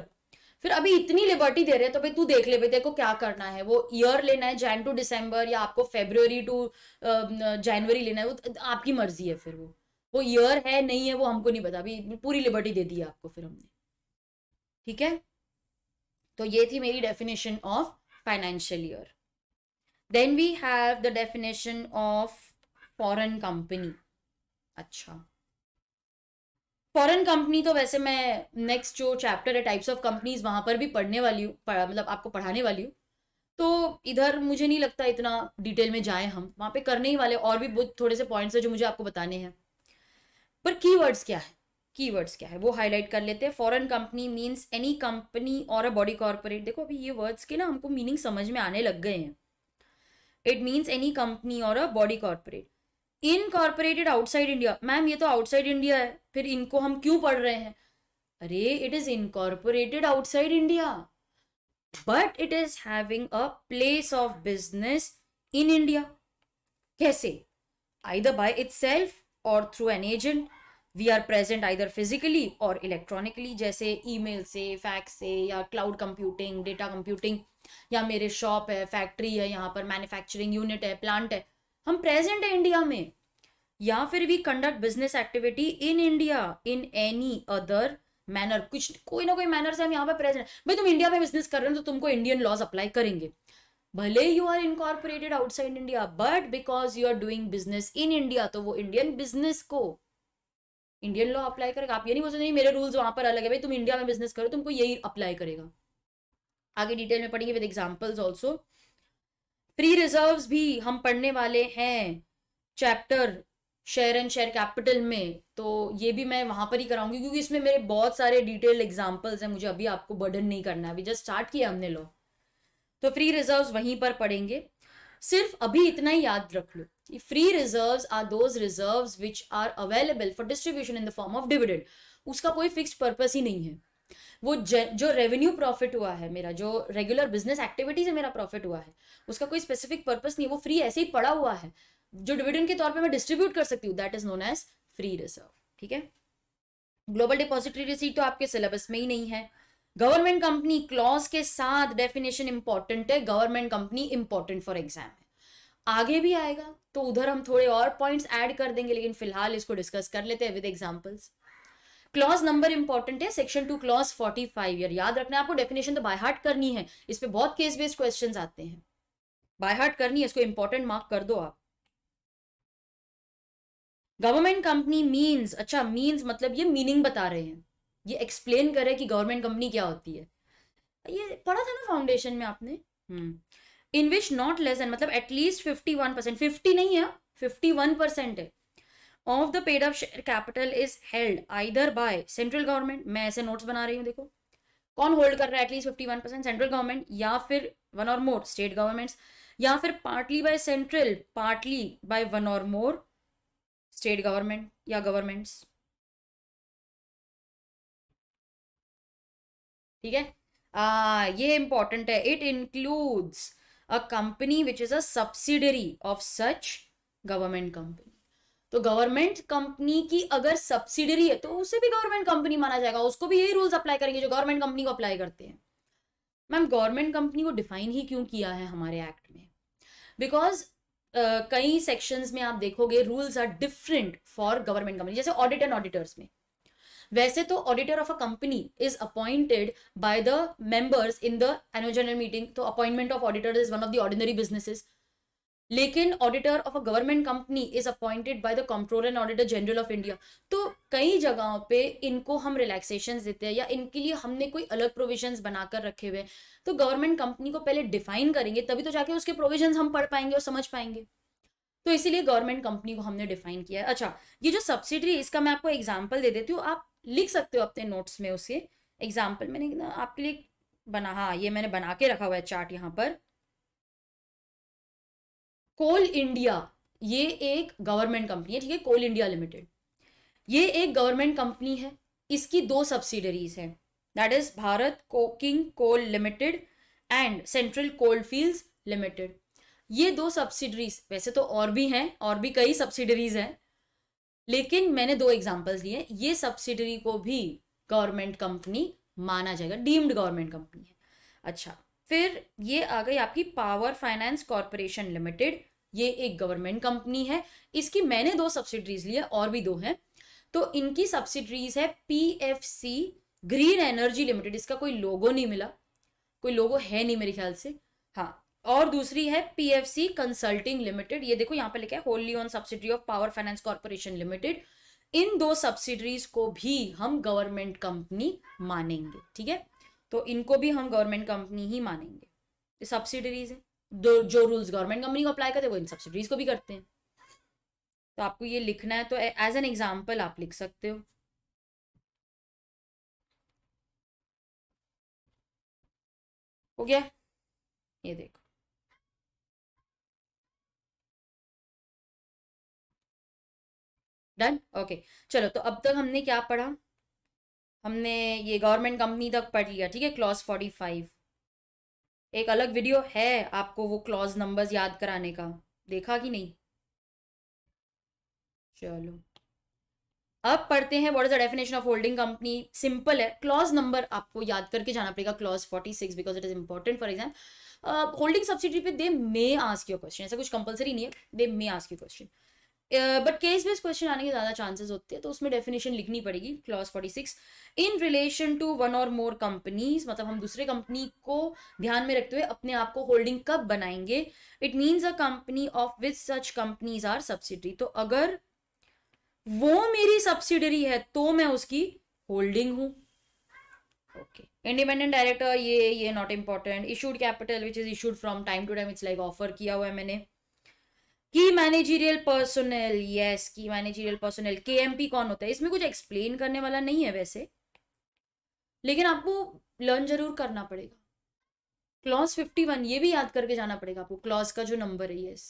फिर अभी इतनी liberty दे रहे हैं तो भाई तू देख ले भाई देखो क्या करना है वो ईयर लेना है जैन टू डिसम्बर या आपको फेब्रुवरी टू जनवरी लेना है वो आपकी मर्जी है फिर वो वो ईयर है नहीं है वो हमको नहीं पता अभी पूरी लिबर्टी दे दी आपको फिर हमने ठीक है तो ये थी मेरी definition of financial year then we have the definition of foreign company अच्छा फॉरेन कंपनी तो वैसे मैं नेक्स्ट जो चैप्टर है टाइप्स ऑफ कंपनीज वहाँ पर भी पढ़ने वाली हूँ मतलब आपको पढ़ाने वाली हूँ तो इधर मुझे नहीं लगता इतना डिटेल में जाए हम वहाँ पे करने ही वाले और भी बहुत थोड़े से पॉइंट्स हैं जो मुझे आपको बताने हैं पर की क्या है की क्या है वो हाईलाइट कर लेते हैं foreign company means any company और अ बॉडी कॉर्पोरेट देखो अभी ये वर्ड्स के ना हमको मीनिंग समझ में आने लग गए हैं इट मीन्स एनी कंपनी और a body corporate incorporated outside India ma'am ये तो आउटसाइड इंडिया है फिर इनको हम क्यों पढ़ रहे हैं अरे it is incorporated outside India but it is having a place of business in India कैसे either by सेल्फ और through an agent we are present either physically और इलेक्ट्रॉनिकली जैसे ईमेल से फैक्स से या क्लाउड कंप्यूटिंग डेटा कंप्यूटिंग या मेरे shop है फैक्ट्री है यहाँ पर मैन्युफैक्चरिंग यूनिट है प्लांट है हम प्रेजेंट है इंडिया में या फिर we conduct business activity in India in any other manner कुछ कोई ना कोई मैनर से हम यहाँ पर प्रेजेंट भाई तुम इंडिया में बिजनेस कर रहे हो तो तुमको इंडियन लॉज अप्लाई करेंगे भले you are incorporated outside India but because you are doing business in India तो वो इंडियन बिजनेस को इंडियन लॉ अप्लाई करेगा आप ये नहीं बोल सकते मेरे रूल्स वहां पर अलग है भाई तुम इंडिया में बिजनेस करो तुमको यही अप्लाई करेगा आगे डिटेल में पढ़ेंगे with examples also free reserves भी हम पढ़ने वाले हैं chapter share and share capital में तो ये भी मैं वहां पर ही कराऊंगी क्योंकि इसमें मेरे बहुत सारे डिटेल्ड एग्जाम्पल्स हैं मुझे अभी आपको बर्डन नहीं करना है अभी जस्ट स्टार्ट किया हमने लो तो फ्री रिजर्व्स वहीं पर पढ़ेंगे सिर्फ अभी इतना ही याद रख लो कि free reserve are those reserve which are available for distribution in the form of dividend उसका कोई फिक्स पर्पस ही नहीं है वो जो रेवेन्यू प्रॉफिट हुआ है मेरा जो रेगुलर बिजनेस एक्टिविटी से मेरा प्रॉफिट हुआ है उसका कोई स्पेसिफिक पर्पस नहीं वो फ्री ऐसे ही पड़ा हुआ है जो डिविडेंड के तौर पे मैं डिस्ट्रीब्यूट कर सकती हूँ that is known as free reserve ठीक है ग्लोबल डिपॉजिटरी रिसीट तो आपके सिलेबस में ही नहीं है गवर्नमेंट कंपनी क्लॉज के साथ डेफिनेशन इंपॉर्टेंट है government company important for exam है आगे भी आएगा तो उधर हम थोड़े और पॉइंट्स ऐड कर देंगे लेकिन फिलहाल इसको डिस्कस कर लेते हैं with examples clause number important है section two clause forty five year याद रखना है आपको डेफिनेशन तो बाय हार्ट करनी है इस पर बहुत केस बेस्ड क्वेश्चन आते हैं बाय हार्ट करनी है इसको इंपॉर्टेंट मार्क कर दो आप गवर्नमेंट कंपनी मीन्स अच्छा मीन्स मतलब ये मीनिंग बता रहे हैं ये एक्सप्लेन करे कि गवर्नमेंट कंपनी क्या होती है ये पढ़ा था ना फाउंडेशन में आपने in which not less than मतलब at least fifty one percent fifty नहीं है फिफ्टी वन परसेंट है of the paid up share capital is held either by central government मैं ऐसे नोट्स बना रही हूँ देखो कौन होल्ड कर रहा है at least fifty one percent central government या फिर one or more state governments या फिर partly by central partly by one or more state government या गवर्नमेंट्स ठीक है आ, ये इंपॉर्टेंट है it includes a company which is a subsidiary of such government company तो गवर्नमेंट कंपनी की अगर सब्सिडरी है तो उसे भी गवर्नमेंट कंपनी माना जाएगा उसको भी यही रूल्स अप्लाई करेंगे जो गवर्नमेंट कंपनी को अप्लाई करते हैं मैम गवर्नमेंट कंपनी को डिफाइन ही क्यों किया है हमारे एक्ट में बिकॉज Uh, कई सेक्शंस में आप देखोगे rules are different for government company जैसे ऑडिट एंड ऑडिटर्स में वैसे तो auditor of a company is appointed by the members in the annual general meeting तो appointment of auditor is one of the ordinary businesses लेकिन auditor of a government company is appointed by the comptroller and auditor general of India तो कई जगहों पे इनको हम relaxation देते हैं या इनके लिए हमने कोई अलग प्रोविजंस बनाकर रखे हुए तो गवर्नमेंट कंपनी को पहले डिफाइन करेंगे तभी तो जाके उसके प्रोविजंस हम पढ़ पाएंगे और समझ पाएंगे तो इसीलिए गवर्नमेंट कंपनी को हमने डिफाइन किया है अच्छा ये जो सब्सिडी इसका मैं आपको एग्जाम्पल दे देती हूँ आप लिख सकते हो अपने नोट्स में उसके एग्जाम्पल मैंने आपके लिए बना हाँ ये मैंने बना के रखा हुआ है चार्ट यहाँ पर कोल इंडिया ये एक गवर्नमेंट कंपनी है ठीक है कोल इंडिया लिमिटेड ये एक गवर्नमेंट कंपनी है इसकी दो सब्सिडरीज हैं that is Bharat coking coal limited and central coal field limited ये दो सब्सिडरीज वैसे तो और भी हैं और भी कई सब्सिडरीज हैं लेकिन मैंने दो एग्जाम्पल्स लिए ये सब्सिडरी को भी गवर्नमेंट कंपनी माना जाएगा डीम्ड गवर्नमेंट कंपनी है अच्छा फिर ये आ गई आपकी पावर फाइनेंस कॉरपोरेशन लिमिटेड ये एक गवर्नमेंट कंपनी है इसकी मैंने दो सब्सिडरीज लिया और भी दो हैं तो इनकी सब्सिडरीज है पीएफसी ग्रीन एनर्जी लिमिटेड इसका कोई लोगो नहीं मिला कोई लोगो है नहीं मेरे ख्याल से हाँ और दूसरी है पीएफसी कंसल्टिंग लिमिटेड ये देखो यहाँ पे लिखा है wholly owned subsidy of power finance corporation limited इन दो सब्सिडरीज को भी हम गवर्नमेंट कंपनी मानेंगे ठीक है तो इनको भी हम गवर्नमेंट कंपनी ही मानेंगे सब्सिडरीज है दो जो रूल्स गवर्नमेंट कंपनी को अप्लाई करते हैं वो इन सब्सिडीज को भी करते हैं तो आपको ये लिखना है तो एज एन एग्जाम्पल आप लिख सकते हो हो गया ये देखो डन ओके okay. चलो तो अब तक हमने क्या पढ़ा हमने ये गवर्नमेंट कंपनी तक पढ़ लिया ठीक है क्लॉज फोर्टी फाइव एक अलग वीडियो है आपको वो क्लॉज नंबर्स याद कराने का देखा कि नहीं चलो अब पढ़ते हैं what is the definition of holding company simple है क्लॉज नंबर आपको याद करके जाना पड़ेगा clause forty six because it is important for example holding subsidy पे they may ask your question ऐसा कुछ कंपलसरी नहीं है they may ask your question but case based question आने के ज़्यादा चांसेस होते हैं तो उसमें डेफिनेशन लिखनी पड़ेगी clause forty six in relation to one or more companies मतलब हम दूसरे कंपनी को ध्यान में रखते हुए अपने आप को होल्डिंग कब बनाएंगे it means a company of which such companies are subsidiary तो अगर वो मेरी सब्सिडरी है तो मैं उसकी होल्डिंग हूं ओके इंडिपेंडेंट डायरेक्टर ये ये not important issued capital which is issued from time to time it's like offer किया हुआ है मैंने की मैनेजीरियल पर्सोनल यस की मैनेजीरियल पर्सोनल के कौन होता है इसमें कुछ एक्सप्लेन करने वाला नहीं है वैसे लेकिन आपको लर्न जरूर करना पड़ेगा क्लॉज फिफ्टी वन ये भी याद करके जाना पड़ेगा आपको क्लॉज का जो नंबर है यस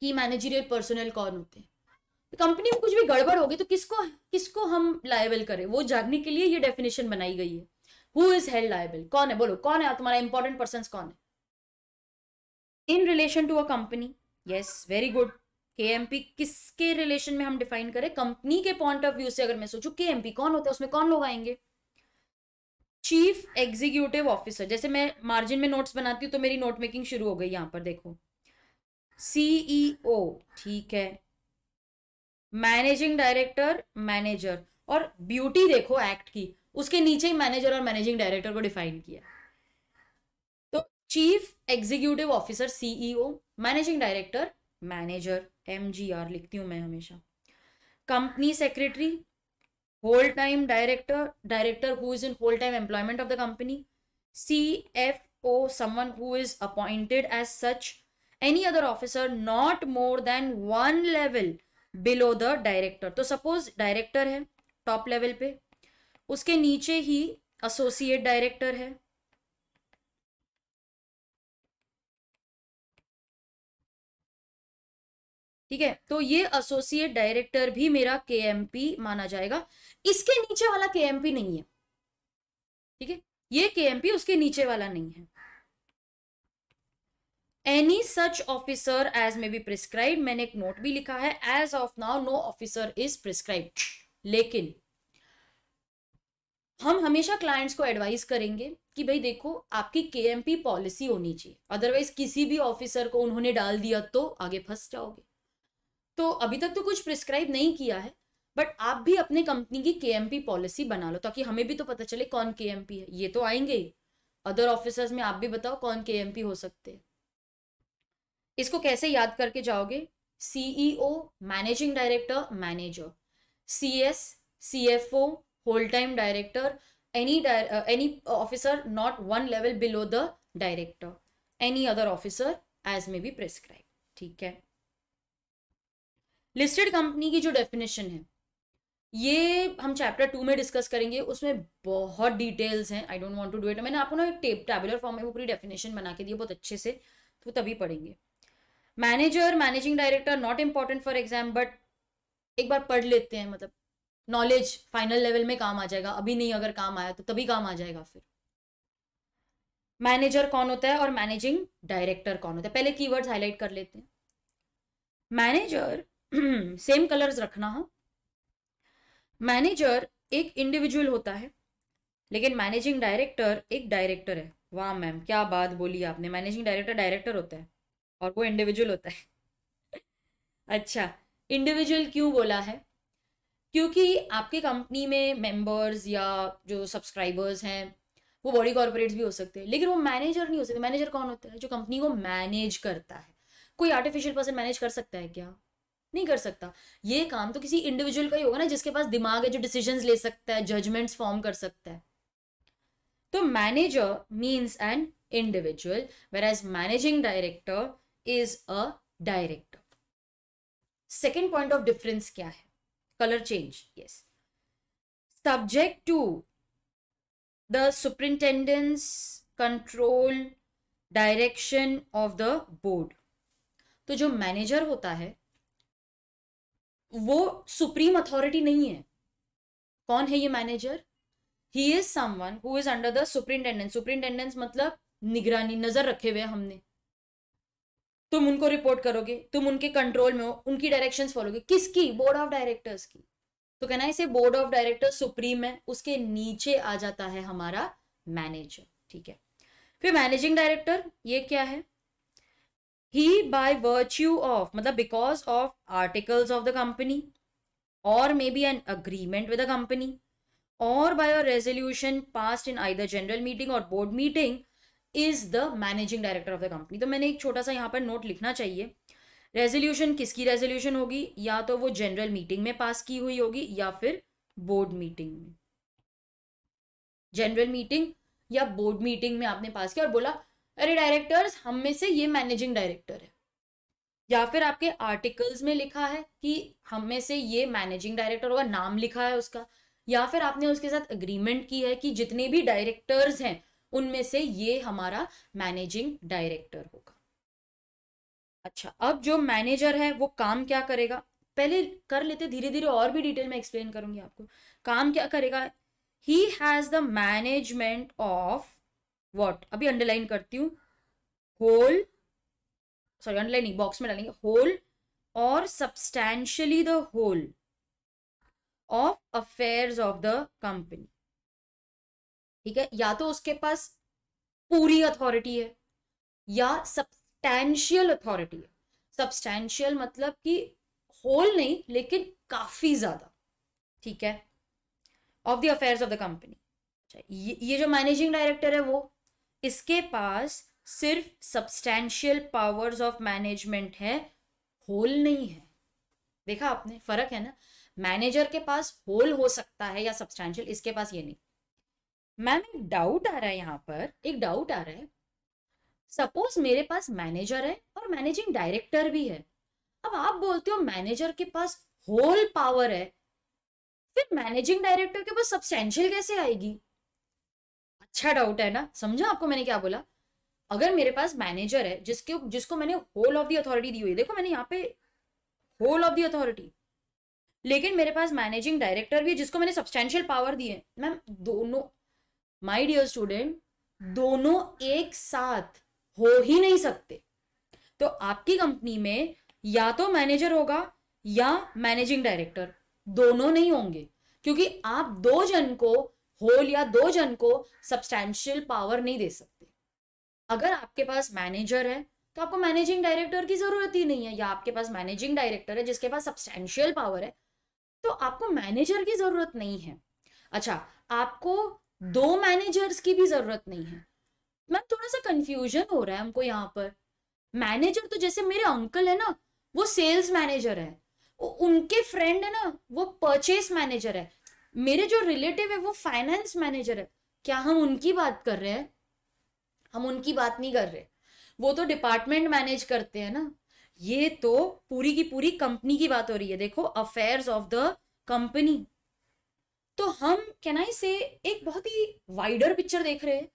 की मैनेजीरियल पर्सोनल कौन होते हैं तो कंपनी में कुछ भी गड़बड़ होगी तो किसको किसको हम लाइबल करें वो जानने के लिए ये डेफिनेशन बनाई गई है हु इज हेल्ड लाइबल कौन है बोलो कौन है तुम्हारा इंपॉर्टेंट पर्सन कौन है in relation to a company yes very good K M P किसके रिलेशन में हम डिफाइन करें कंपनी के पॉइंट ऑफ व्यू से अगर मैं सोचू के कौन होता है उसमें कौन लोग आएंगे चीफ एग्जीक्यूटिव ऑफिसर जैसे मैं मार्जिन में नोट्स बनाती हूँ तो मेरी नोट मेकिंग शुरू हो गई यहाँ पर देखो सीईओ e ठीक है मैनेजिंग डायरेक्टर मैनेजर और ब्यूटी देखो एक्ट की उसके नीचे ही मैनेजर और मैनेजिंग डायरेक्टर को डिफाइन किया chief executive officer CEO managing director manager M G R लिखती हूँ मैं हमेशा company secretary whole time director director who is in whole time employment of the company C F O someone who is appointed as such any other officer not more than one level below the director तो suppose director है top level पे उसके नीचे ही associate director है ठीक है तो ये एसोसिएट डायरेक्टर भी मेरा के माना जाएगा इसके नीचे वाला के नहीं है ठीक है ये के उसके नीचे वाला नहीं है any such officer as may be prescribe मैंने एक नोट भी लिखा है as of now no officer is prescribe लेकिन हम हमेशा क्लाइंट्स को एडवाइस करेंगे कि भाई देखो आपकी के पॉलिसी होनी चाहिए अदरवाइज किसी भी ऑफिसर को उन्होंने डाल दिया तो आगे फंस जाओगे तो अभी तक तो कुछ प्रिस्क्राइब नहीं किया है बट आप भी अपने कंपनी की के पॉलिसी बना लो ताकि हमें भी तो पता चले कौन के है ये तो आएंगे ही अदर ऑफिसर्स में आप भी बताओ कौन के हो सकते हैं इसको कैसे याद करके जाओगे CEO managing director manager C S C F O whole time director any any officer not one level below the director any other officer as may be prescribe ठीक है लिस्टेड कंपनी की जो डेफिनेशन है ये हम chapter two में discuss करेंगे उसमें बहुत डिटेल्स हैं I don't want to do it मैंने आपको ना एक टेप टैबुलर फॉर्म में वो पूरी डेफिनेशन बना के दी बहुत अच्छे से तो तभी पढ़ेंगे manager managing director not important for exam but एक बार पढ़ लेते हैं मतलब नॉलेज फाइनल लेवल में काम आ जाएगा अभी नहीं अगर काम आया तो तभी काम आ जाएगा फिर मैनेजर कौन होता है और मैनेजिंग डायरेक्टर कौन होता है पहले कीवर्ड्स हाईलाइट कर लेते हैं मैनेजर सेम कलर्स रखना हो मैनेजर एक इंडिविजुअल होता है लेकिन मैनेजिंग डायरेक्टर एक डायरेक्टर है वाह मैम क्या बात बोली आपने मैनेजिंग डायरेक्टर डायरेक्टर होता है और वो इंडिविजुअल होता है अच्छा इंडिविजुअल क्यों बोला है क्योंकि आपके कंपनी में मेंबर्स या जो सब्सक्राइबर्स हैं वो बॉडी कॉर्पोरेट्स भी हो सकते हैं लेकिन वो मैनेजर नहीं हो सकते मैनेजर कौन होता है जो कंपनी को मैनेज करता है कोई आर्टिफिशियल पर्सन मैनेज कर सकता है क्या नहीं कर सकता ये काम तो किसी इंडिविजुअल का ही होगा ना जिसके पास दिमाग है जो डिसीजन ले सकता है जजमेंट्स फॉर्म कर सकता है तो manager means an individual whereas managing director is a director second point of difference क्या है colour change yes subject to the superintendence control direction of the board तो जो मैनेजर होता है वो सुप्रीम अथॉरिटी नहीं है कौन है ये manager he is someone who is under the superintendence superintendence मतलब निगरानी नजर रखे हुए हमने तुम उनको रिपोर्ट करोगे तुम उनके कंट्रोल में हो उनकी डायरेक्शन फॉलोगे किसकी बोर्ड ऑफ डायरेक्टर्स की तो कहना इसे बोर्ड ऑफ डायरेक्टर्स सुप्रीम है उसके नीचे आ जाता है हमारा मैनेजर ठीक है फिर मैनेजिंग डायरेक्टर ये क्या है he by virtue of matlab because of articles of the company or maybe an agreement with the company or by a resolution passed in either general meeting or board meeting is the managing director of the company तो मैंने एक छोटा सा यहाँ पर note लिखना चाहिए resolution किसकी रेजोल्यूशन होगी या तो वो जनरल मीटिंग में पास की हुई होगी या फिर बोर्ड मीटिंग में जनरल मीटिंग या बोर्ड मीटिंग में आपने पास किया और बोला अरे डायरेक्टर्स हम में से ये मैनेजिंग डायरेक्टर है या फिर आपके आर्टिकल्स में लिखा है कि हम में से ये मैनेजिंग डायरेक्टर होगा नाम लिखा है उसका या फिर आपने उसके साथ अग्रीमेंट की है कि जितने भी डायरेक्टर्स हैं उनमें से ये हमारा मैनेजिंग डायरेक्टर होगा अच्छा अब जो मैनेजर है वो काम क्या करेगा पहले कर लेते धीरे धीरे और भी डिटेल में एक्सप्लेन करूंगी आपको काम क्या करेगा he has the management of what अभी अंडरलाइन करती हूँ होल सॉरी अंडरलाइनिंग बॉक्स में डालेंगे whole or substantially the whole of affairs of the company ठीक है या तो उसके पास पूरी अथॉरिटी है या सब्सटैंशियल अथॉरिटी है सब्सटैंशियल मतलब कि होल नहीं लेकिन काफी ज्यादा ठीक है of the affairs of the company ये जो मैनेजिंग डायरेक्टर है वो इसके पास सिर्फ सब्सटैंशियल पावर्स ऑफ मैनेजमेंट है होल नहीं है देखा आपने फर्क है ना मैनेजर के पास होल हो सकता है या सब्सटैंशियल इसके पास ये नहीं मैम एक डाउट आ रहा है यहाँ पर एक डाउट आ रहा है सपोज मेरे पास मैनेजर है और मैनेजिंग डायरेक्टर भी है अब आप बोलते हो मैनेजर के पास होल पावर है फिर मैनेजिंग डायरेक्टर के पास सब्सटैंशियल कैसे आएगी अच्छा डाउट है ना समझो आपको मैंने क्या बोला अगर मेरे पास मैनेजर है जिसके जिसको मैंने होल ऑफ दी अथॉरिटी दी हुई है देखो मैंने यहाँ पे होल ऑफ दी अथॉरिटी लेकिन मेरे पास मैनेजिंग डायरेक्टर भी है जिसको मैंने सब्सटैंशियल पावर दी है मैम दोनों माई डियर स्टूडेंट दोनों एक साथ हो ही नहीं सकते तो आपकी कंपनी में या तो मैनेजर होगा या मैनेजिंग डायरेक्टर दोनों नहीं होंगे क्योंकि आप दो जन को होल या दो जन को सब्सटैंशियल पावर नहीं दे सकते अगर आपके पास मैनेजर है तो आपको मैनेजिंग डायरेक्टर की जरूरत ही नहीं है या आपके पास मैनेजिंग डायरेक्टर है जिसके पास सब्सटैंशियल पावर है तो आपको मैनेजर की जरूरत नहीं है अच्छा आपको दो मैनेजर्स की भी जरूरत नहीं है मैम थोड़ा सा कंफ्यूजन हो रहा है हमको यहाँ पर मैनेजर तो जैसे मेरे अंकल है ना वो सेल्स मैनेजर है उनके फ्रेंड है ना वो परचेस मैनेजर है मेरे जो रिलेटिव है वो फाइनेंस मैनेजर है क्या हम उनकी बात कर रहे हैं हम उनकी बात नहीं कर रहे वो तो डिपार्टमेंट मैनेज करते हैं ना ये तो पूरी की पूरी कंपनी की बात हो रही है देखो अफेयर्स ऑफ द कंपनी तो हम कैन आई से एक बहुत ही वाइडर पिक्चर देख रहे हैं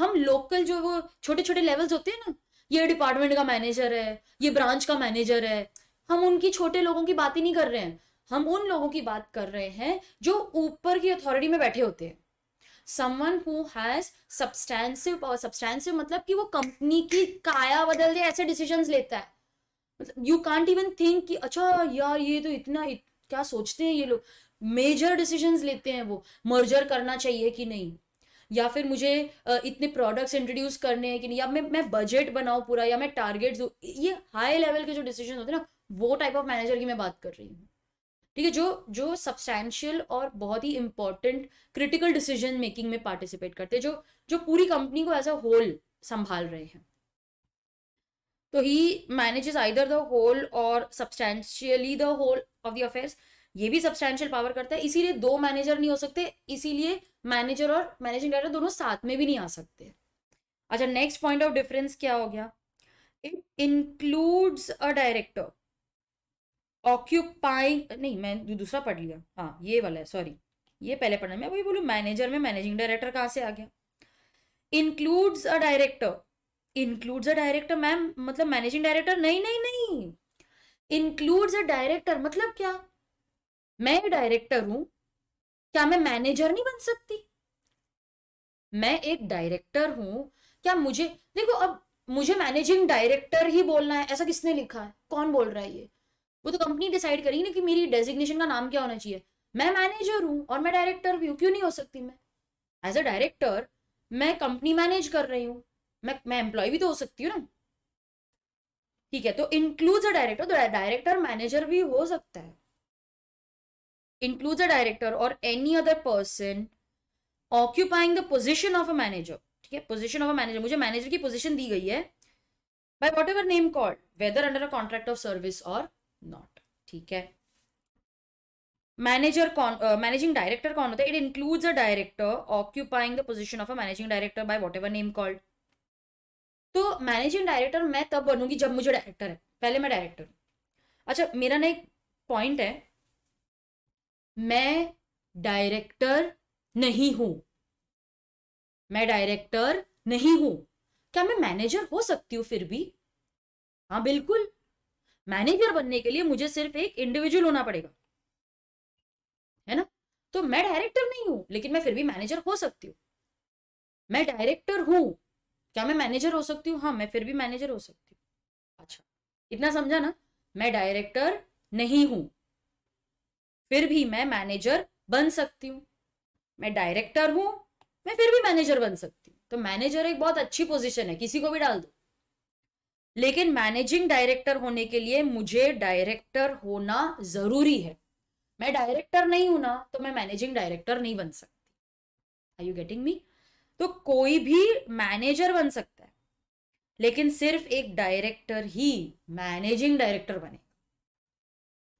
हम लोकल जो वो छोटे छोटे लेवल्स होते हैं ना ये डिपार्टमेंट का मैनेजर है ये ब्रांच का मैनेजर है हम उनकी छोटे लोगों की बात ही नहीं कर रहे हैं हम उन लोगों की बात कर रहे हैं जो ऊपर की अथॉरिटी में बैठे होते हैं समवन हु हैज सब्सटैंसिव और सब्सटैंसिव मतलब कि वो कंपनी की काया बदल दे ऐसे डिसीजन लेता है मतलब यू कांट इवन थिंक कि अच्छा यार ये तो इतना इत, क्या सोचते हैं ये लोग मेजर डिसीजन लेते हैं वो मर्जर करना चाहिए कि नहीं या फिर मुझे इतने प्रोडक्ट्स इंट्रोड्यूस करने हैं कि नहीं या मैं मैं बजट बनाऊँ पूरा या मैं टारगेट दूँ ये हाई लेवल के जो डिसीजन होते हैं ना वो टाइप ऑफ मैनेजर की मैं बात कर रही हूँ ठीक है जो जो सब्सटैंशियल और बहुत ही इंपॉर्टेंट क्रिटिकल डिसीजन मेकिंग में पार्टिसिपेट करते हैं जो जो पूरी कंपनी को एज अ होल संभाल रहे हैं तो he manages either the whole or substantially the whole of the affairs ये भी सब्सटैंशियल पावर करता है इसीलिए दो मैनेजर नहीं हो सकते इसीलिए मैनेजर और मैनेजिंग डायरेक्टर दोनों साथ में भी नहीं आ सकते अच्छा नेक्स्ट पॉइंट ऑफ डिफरेंस क्या हो गया it includes a director occupying नहीं मैं दूसरा पढ़ लिया हाँ ये वाला है सॉरी ये पहले पढ़ना मैं वही बोलूँ मैनेजर में मैनेजिंग डायरेक्टर कहाँ से आ गया includes a director includes a director ma'am मतलब मैनेजिंग डायरेक्टर नहीं नहीं नहीं इंक्लूड्स अ डायरेक्टर मतलब क्या मैं डायरेक्टर हूं क्या मैं मैनेजर नहीं बन सकती मैं एक डायरेक्टर हूं क्या मुझे देखो अब मुझे मैनेजिंग डायरेक्टर ही बोलना है ऐसा किसने लिखा है कौन बोल रहा है ये वो तो कंपनी डिसाइड करेगी ना कि मेरी डेजिग्नेशन का नाम क्या होना चाहिए मैं मैनेजर हूँ और मैं डायरेक्टर भी हूँ क्यों नहीं हो सकती मैं एज अ डायरेक्टर मैं कंपनी मैनेज कर रही हूँ मैं मैं एम्प्लॉय भी तो हो सकती हूँ ना ठीक है तो इंक्लूड्स अ डायरेक्टर तो डायरेक्टर मैनेजर भी हो सकता है includes a director or any other person occupying the position of a manager ठीक है पोजिशन ऑफ अ मैनेजर मुझे मैनेजर की पोजिशन दी गई है by whatever name call whether under a contract of service or not ठीक है manager कौन मैनेजिंग uh, डायरेक्टर कौन होता है it includes a director occupying the position of a managing director by whatever name called तो managing director मैं तब बनूंगी जब मुझे डायरेक्टर है पहले मैं डायरेक्टर हूँ अच्छा मेरा ना एक पॉइंट है मैं डायरेक्टर नहीं हूं मैं डायरेक्टर नहीं हूं क्या मैं मैनेजर हो सकती हूँ फिर भी हाँ बिल्कुल मैनेजर बनने के लिए मुझे सिर्फ एक इंडिविजुअल होना पड़ेगा है ना तो मैं डायरेक्टर नहीं हूं लेकिन मैं फिर भी मैनेजर हो सकती हूँ मैं डायरेक्टर हूं क्या मैं मैनेजर हो सकती हूँ हाँ मैं फिर भी मैनेजर हो सकती हूँ अच्छा इतना समझा ना मैं डायरेक्टर नहीं हूं फिर भी मैं मैनेजर बन सकती हूँ मैं डायरेक्टर हूं मैं फिर भी मैनेजर बन सकती हूँ तो मैनेजर एक बहुत अच्छी पोजीशन है किसी को भी डाल दो लेकिन मैनेजिंग डायरेक्टर होने के लिए मुझे डायरेक्टर होना जरूरी है मैं डायरेक्टर नहीं हूं ना तो मैं मैनेजिंग डायरेक्टर नहीं बन सकती आर यू गेटिंग मी तो कोई भी मैनेजर बन सकता है लेकिन सिर्फ एक डायरेक्टर ही मैनेजिंग डायरेक्टर बने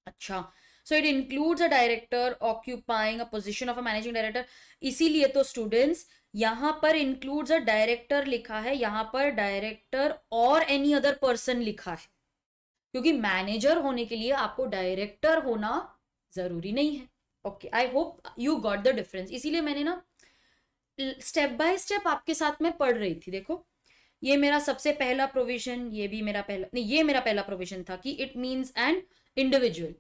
अच्छा so it includes a director occupying a position of a managing director इसीलिए तो स्टूडेंट्स यहाँ पर इंक्लूड्स अ डायरेक्टर लिखा है यहाँ पर director or any other person लिखा है क्योंकि मैनेजर होने के लिए आपको डायरेक्टर होना जरूरी नहीं है okay I hope you got the difference इसीलिए मैंने ना स्टेप बाय स्टेप आपके साथ में पढ़ रही थी देखो ये मेरा सबसे पहला प्रोविजन ये भी मेरा पहला नहीं ये मेरा पहला प्रोविजन था कि it means an individual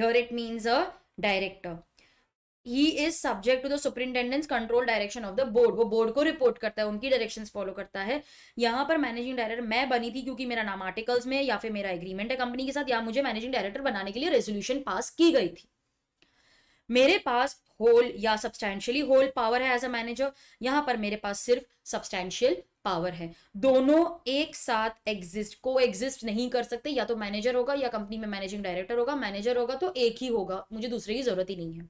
your it means a director he is subject to the superintendence control direction of the board वो बोर्ड को रिपोर्ट करता है उनकी डायरेक्शन फॉलो करता है यहाँ पर मैनेजिंग डायरेक्टर मैं बनी थी क्योंकि मेरा नाम आर्टिकल्स में या फिर मेरा एग्रीमेंट है कंपनी के साथ या मुझे मैनेजिंग डायरेक्टर बनाने के लिए रेजोल्यूशन पास की गई थी मेरे पास होल या सब्सटैंशियली होल पावर है एज अ मैनेजर यहाँ पर मेरे पास सिर्फ सब्सटैंशियल पावर है दोनों एक साथ एग्जिस्ट को एग्जिस्ट नहीं कर सकते या तो मैनेजर होगा या कंपनी में मैनेजिंग डायरेक्टर होगा मैनेजर होगा तो एक ही होगा मुझे दूसरे की जरूरत ही नहीं है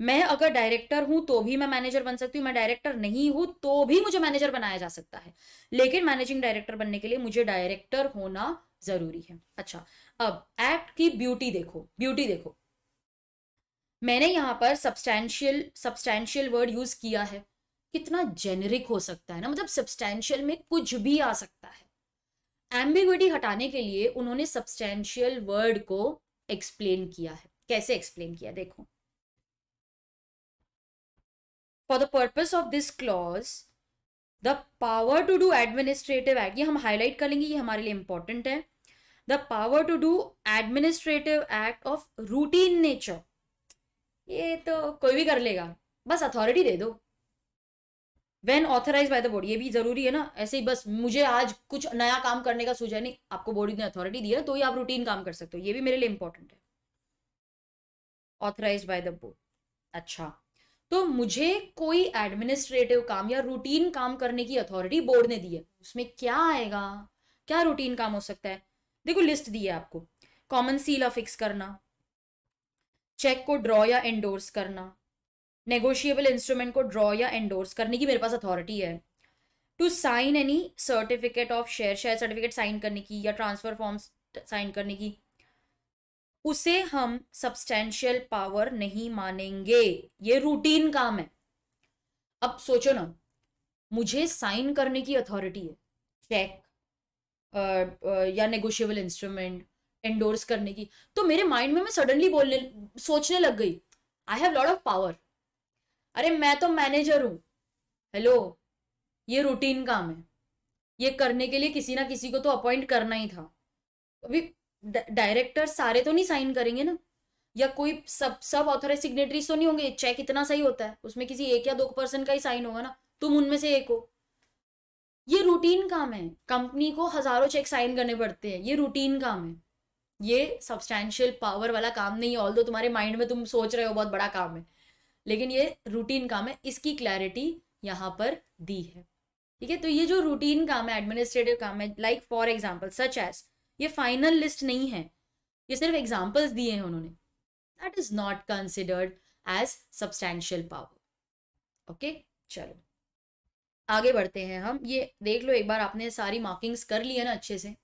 मैं अगर डायरेक्टर हूं तो भी मैं मैनेजर बन सकती हूँ मैं डायरेक्टर नहीं हूं तो भी मुझे मैनेजर बनाया जा सकता है लेकिन मैनेजिंग डायरेक्टर बनने के लिए मुझे डायरेक्टर होना जरूरी है अच्छा अब एक्ट की ब्यूटी देखो ब्यूटी देखो मैंने यहाँ पर सब्सटैंशियल सब्सटैंशियल वर्ड यूज किया है कितना जेनेरिक हो सकता है ना मतलब सब्सटैंशियल में कुछ भी आ सकता है एम्बिग्विटी हटाने के लिए उन्होंने सब्सटैंशियल वर्ड को एक्सप्लेन किया है कैसे एक्सप्लेन किया देखो for the purpose of this clause the power to do administrative act ये हम हाईलाइट कर लेंगे ये हमारे लिए इंपॉर्टेंट है the power to do administrative act of routine nature ये तो कोई भी कर लेगा बस अथॉरिटी दे दो when authorise by the body ये भी जरूरी है ना ऐसे ही बस मुझे आज कुछ नया काम करने का सोचा नहीं आपको बॉडी ने अथॉरिटी दी है तो ही आप रूटीन काम कर सकते हो ये भी मेरे लिए इंपॉर्टेंट है ऑथराइज बाय द बोर्ड अच्छा तो मुझे कोई एडमिनिस्ट्रेटिव काम या रूटीन काम करने की अथॉरिटी बोर्ड ने दी है उसमें क्या आएगा क्या रूटीन काम हो सकता है देखो लिस्ट दी है आपको कॉमन सीला फिक्स करना चेक को ड्रॉ या एंडोर्स करना नेगोशिएबल इंस्ट्रूमेंट को ड्रॉ या एंडोर्स करने की मेरे पास अथॉरिटी है to sign any certificate of share share certificate sign करने की या ट्रांसफर फॉर्म साइन करने की उसे हम सब्सटेंशियल पावर नहीं मानेंगे ये रूटीन काम है अब सोचो ना मुझे साइन करने की अथॉरिटी है चेक या नेगोशियबल इंस्ट्रूमेंट एंडोर्स करने की तो मेरे माइंड में मैं सडनली बोलने सोचने लग गई I have lot of power अरे मैं तो मैनेजर हूं हेलो ये रूटीन काम है ये करने के लिए किसी ना किसी को तो अपॉइंट करना ही था अभी डायरेक्टर सारे तो नहीं साइन करेंगे ना या कोई सब सब ऑथोराइज सिग्नेटरीज तो नहीं होंगे चेक इतना सही होता है उसमें किसी एक या दो पर्सन का ही साइन होगा ना तुम उनमें से एक हो ये रूटीन काम है कंपनी को हजारों चेक साइन करने पड़ते हैं ये रूटीन काम है ये सब्सटैंशियल पावर वाला काम नहीं है ऑल तुम्हारे माइंड में तुम सोच रहे हो बहुत बड़ा काम है लेकिन ये रूटीन काम है इसकी क्लैरिटी यहाँ पर दी है ठीक है तो ये जो रूटीन काम है एडमिनिस्ट्रेटिव काम है like for example such as ये फाइनल लिस्ट नहीं है ये सिर्फ एग्जाम्पल्स दिए हैं उन्होंने that is not considered as substantial power okay चलो आगे बढ़ते हैं हम ये देख लो एक बार आपने सारी मार्किंग्स कर ली है ना अच्छे से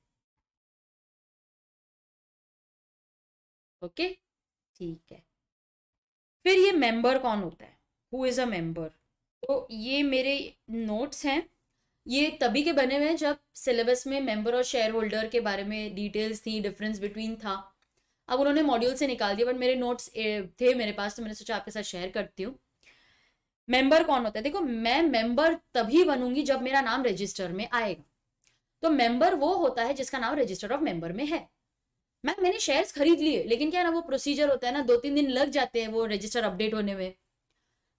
ओके ठीक है फिर ये मेंबर कौन होता है हु इज अ मेंबर तो ये मेरे नोट्स हैं ये तभी के बने हुए हैं जब सिलेबस में मेंबर और शेयर होल्डर के बारे में डिटेल्स थी डिफरेंस बिटवीन था अब उन्होंने मॉड्यूल से निकाल दिया बट मेरे नोट्स थे मेरे पास तो मैंने सोचा आपके साथ शेयर करती हूँ मेंबर कौन होता है देखो मैं मेंबर तभी बनूंगी जब मेरा नाम रजिस्टर में आएगा तो मेंबर वो होता है जिसका नाम रजिस्टर ऑफ मेंबर में है मैम मैंने शेयर्स खरीद लिए लेकिन क्या ना वो प्रोसीजर होता है ना दो तीन दिन लग जाते हैं वो रजिस्टर अपडेट होने में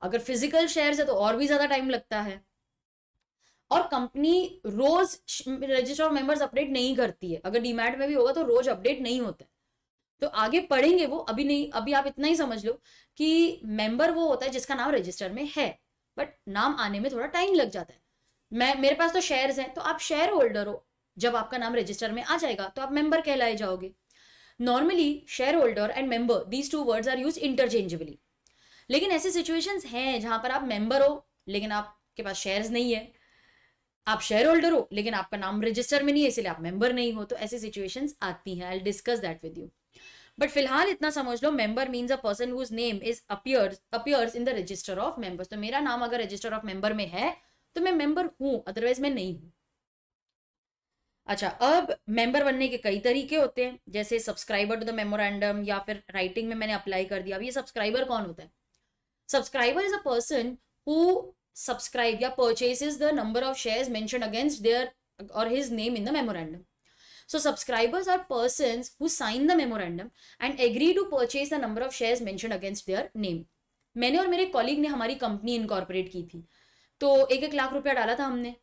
अगर फिजिकल शेयर्स है तो और भी ज्यादा टाइम लगता है और कंपनी रोज रजिस्टर ऑफ मेंबर्स अपडेट नहीं करती है अगर डीमैट में भी होगा तो रोज अपडेट नहीं होता है तो आगे पढ़ेंगे वो अभी नहीं अभी आप इतना ही समझ लो कि मेंबर वो होता है जिसका नाम रजिस्टर में है बट नाम आने में थोड़ा टाइम लग जाता है मैं मेरे पास तो शेयर्स हैं तो आप शेयर होल्डर हो जब आपका नाम रजिस्टर में आ जाएगा तो आप मेंबर कहलाए जाओगे normally shareholder and member these two words are use interchangeably लेकिन ऐसे सिचुएशंस हैं जहां पर आप मेंबर हो लेकिन आपके पास शेयर्स नहीं है आप शेयर होल्डर हो लेकिन आपका नाम रजिस्टर में नहीं है इसलिए आप मेंबर नहीं हो तो ऐसी सिचुएशंस आती हैं I discuss that with you but फिलहाल इतना समझ लो member means a person whose name is appears appears in the register of members तो मेरा नाम अगर रजिस्टर ऑफ मेंबर में है तो मैं मेंबर हूं अदरवाइज मैं नहीं हूं अच्छा अब मेंबर बनने के कई तरीके होते हैं जैसे सब्सक्राइबर टू द मेमोरेंडम या फिर राइटिंग में मैंने अप्लाई कर दिया अब ये सब्सक्राइबर कौन होता है subscriber is a person who subscribe yeah, purchases the number of shares mentioned against their or his name in the memorandum. So subscribers are persons who sign the memorandum and agree to purchase the number of shares mentioned against their name. मैंने और मेरे colleague ने हमारी company incorporate की थी तो एक एक लाख रुपया डाला था हमने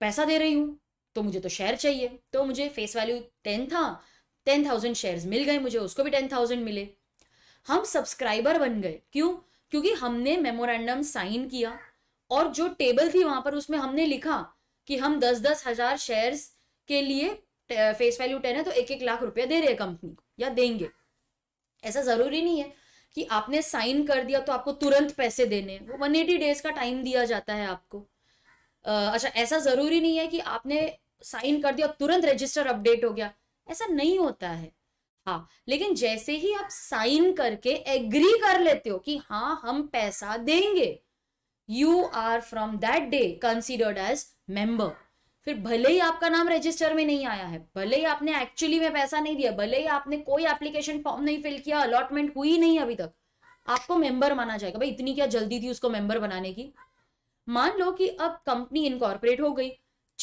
पैसा दे रही हूँ तो मुझे तो शेयर चाहिए तो मुझे फेस वैल्यू टेन था टेन थाउजेंड शेयर मिल गए मुझे उसको भी टेन थाउजेंड मिले हम सब्सक्राइबर बन गए क्यों क्योंकि हमने मेमोरेंडम साइन किया और जो टेबल थी वहां पर उसमें हमने लिखा कि हम दस दस हजार शेयर्स के लिए फेस वैल्यू टेन है तो एक एक लाख रुपया दे रहे हैं कंपनी को या देंगे ऐसा जरूरी नहीं है कि आपने साइन कर दिया तो आपको तुरंत पैसे देने वो वन एटी डेज का टाइम दिया जाता है आपको अच्छा ऐसा जरूरी नहीं है कि आपने साइन कर दिया तुरंत रजिस्टर अपडेट हो गया ऐसा नहीं होता है हाँ लेकिन जैसे ही आप साइन करके एग्री कर लेते हो कि हाँ हम पैसा देंगे you are from that day considered as member फिर भले ही आपका नाम रजिस्टर में नहीं आया है भले ही आपने एक्चुअली में पैसा नहीं दिया भले ही आपने कोई एप्लीकेशन फॉर्म नहीं फिल किया अलॉटमेंट हुई नहीं अभी तक आपको मेंबर माना जाएगा भाई इतनी क्या जल्दी थी उसको मेंबर बनाने की मान लो कि अब कंपनी इनकॉर्पोरेट हो गई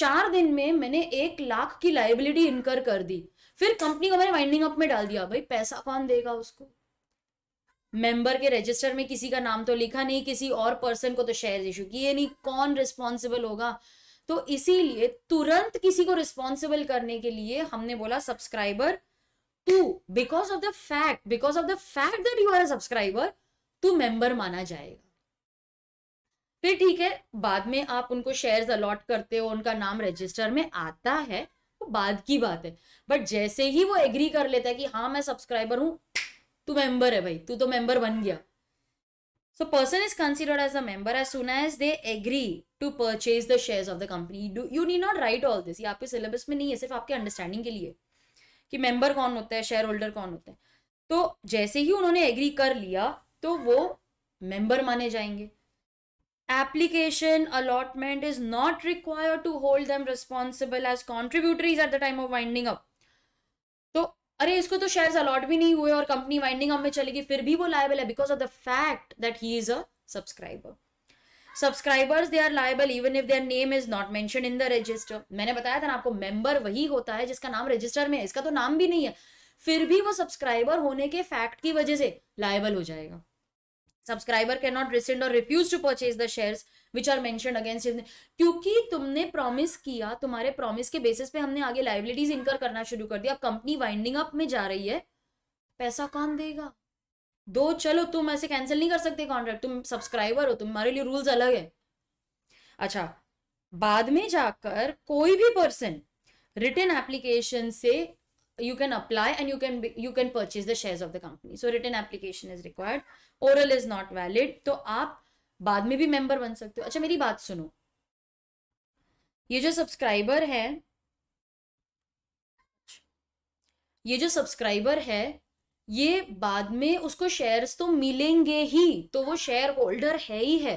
चार दिन में मैंने एक लाख की लाइबिलिटी इनकर कर दी फिर कंपनी को मैंने वाइंडिंग अप में डाल दिया भाई पैसा कौन देगा उसको मेंबर के रजिस्टर में किसी का नाम तो लिखा नहीं किसी और पर्सन को तो शेयर इशू किए नहीं कौन रिस्पॉन्सिबल होगा तो इसीलिए तुरंत किसी को रिस्पॉन्सिबल करने के लिए हमने बोला subscriber to because of the fact because of the fact that you are subscriber तू मेंबर माना जाएगा फिर ठीक है बाद में आप उनको शेयर्स अलॉट करते हो उनका नाम रजिस्टर में आता है बाद की बात है बट जैसे ही वो एग्री कर लेता है कि हाँ मैं सब्सक्राइबर हूं तू मेंबर है भाई तू तो मेंबर बन गया so person is considered as a member as soon as they agree to purchase the share of the company you know not right all this ये आपके सिलेबस में नहीं है सिर्फ आपके अंडरस्टैंडिंग के लिए कि मेंबर कौन होता है शेयर होल्डर कौन होता है तो जैसे ही उन्होंने एग्री कर लिया तो वो मेंबर माने जाएंगे application allotment is not required to hold them responsible as contributories at the time of winding up तो अरे इसको तो शेयर्स अलॉट भी नहीं हुए और कंपनी वाइंडिंग अप में चलेगी फिर भी वो लाइबल है because of the fact that he is a subscriber subscribers they are liable even if their name is not mention in the register मैंने बताया था ना आपको मेंबर वही होता है जिसका नाम रजिस्टर में है इसका तो नाम भी नहीं है फिर भी वो सब्सक्राइबर होने के फैक्ट की वजह से लाइबल हो जाएगा सब्सक्राइबर कैन नॉट रिसेंड और refuse to purchase the share which are mention against क्योंकि तुमने प्रॉमिस किया तुम्हारे प्रॉमिस के बेसिस पे हमने आगे लाइबिलिटीज इनकर करना शुरू कर दिया कंपनी वाइंडिंग अप में जा रही है पैसा कौन देगा दो चलो तुम ऐसे कैंसिल नहीं कर सकते कॉन्ट्रैक्ट तुम सब्सक्राइबर हो तुम्हारे लिए रूल्स अलग है अच्छा बाद में जाकर कोई भी पर्सन रिटर्न एप्लीकेशन से you can apply and you can you can purchase the shares of the company so written application is required oral is not valid तो आप बाद में भी मेंबर बन सकते हो अच्छा मेरी बात सुनो ये जो सब्सक्राइबर है ये जो सब्सक्राइबर है ये बाद में उसको शेयर्स तो मिलेंगे ही तो वो शेयर होल्डर है ही है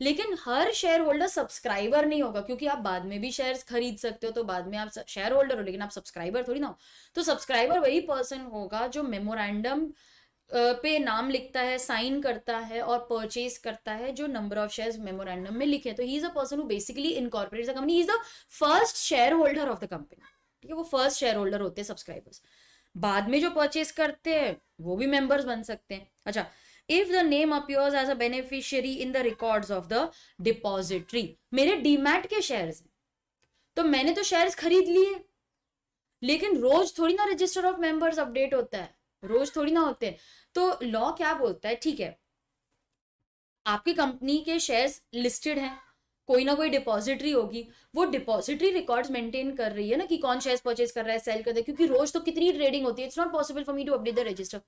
लेकिन हर शेयर होल्डर सब्सक्राइबर नहीं होगा क्योंकि आप बाद में भी शेयर्स खरीद सकते हो तो बाद में आप शेयर होल्डर हो लेकिन आप सब्सक्राइबर थोड़ी ना हो तो सब्सक्राइबर वही पर्सन होगा जो मेमोरेंडम पे नाम लिखता है साइन करता है और परचेज करता है जो नंबर ऑफ शेयर्स मेमोरेंडम में लिखे तो he is a person who basically incorporates the company is the first share holder of the company ठीक है वो फर्स्ट शेयर होल्डर होते हैं सब्सक्राइबर्स बाद में जो परचेज करते हैं वो भी मेंबर्स बन सकते हैं अच्छा if the name appears as a beneficiary in the records of the depository मेरे डीमैट के शेयर्स हैं तो मैंने तो शेयर्स खरीद लिए लेकिन रोज थोड़ी ना रजिस्टर ऑफ मेंबर्स अपडेट होता है रोज थोड़ी ना होते हैं तो लॉ क्या बोलता है ठीक है आपकी कंपनी के शेयर्स लिस्टेड हैं कोई ना कोई डिपॉजिटरी होगी वो डिपॉजिटरी रिकॉर्ड्स मेंटेन कर रही है ना कि कौन शेयर्स परचेज कर रहा है सेल कर रहा है क्योंकि रोज तो कितनी ट्रेडिंग होती है it's not possible for me to update the register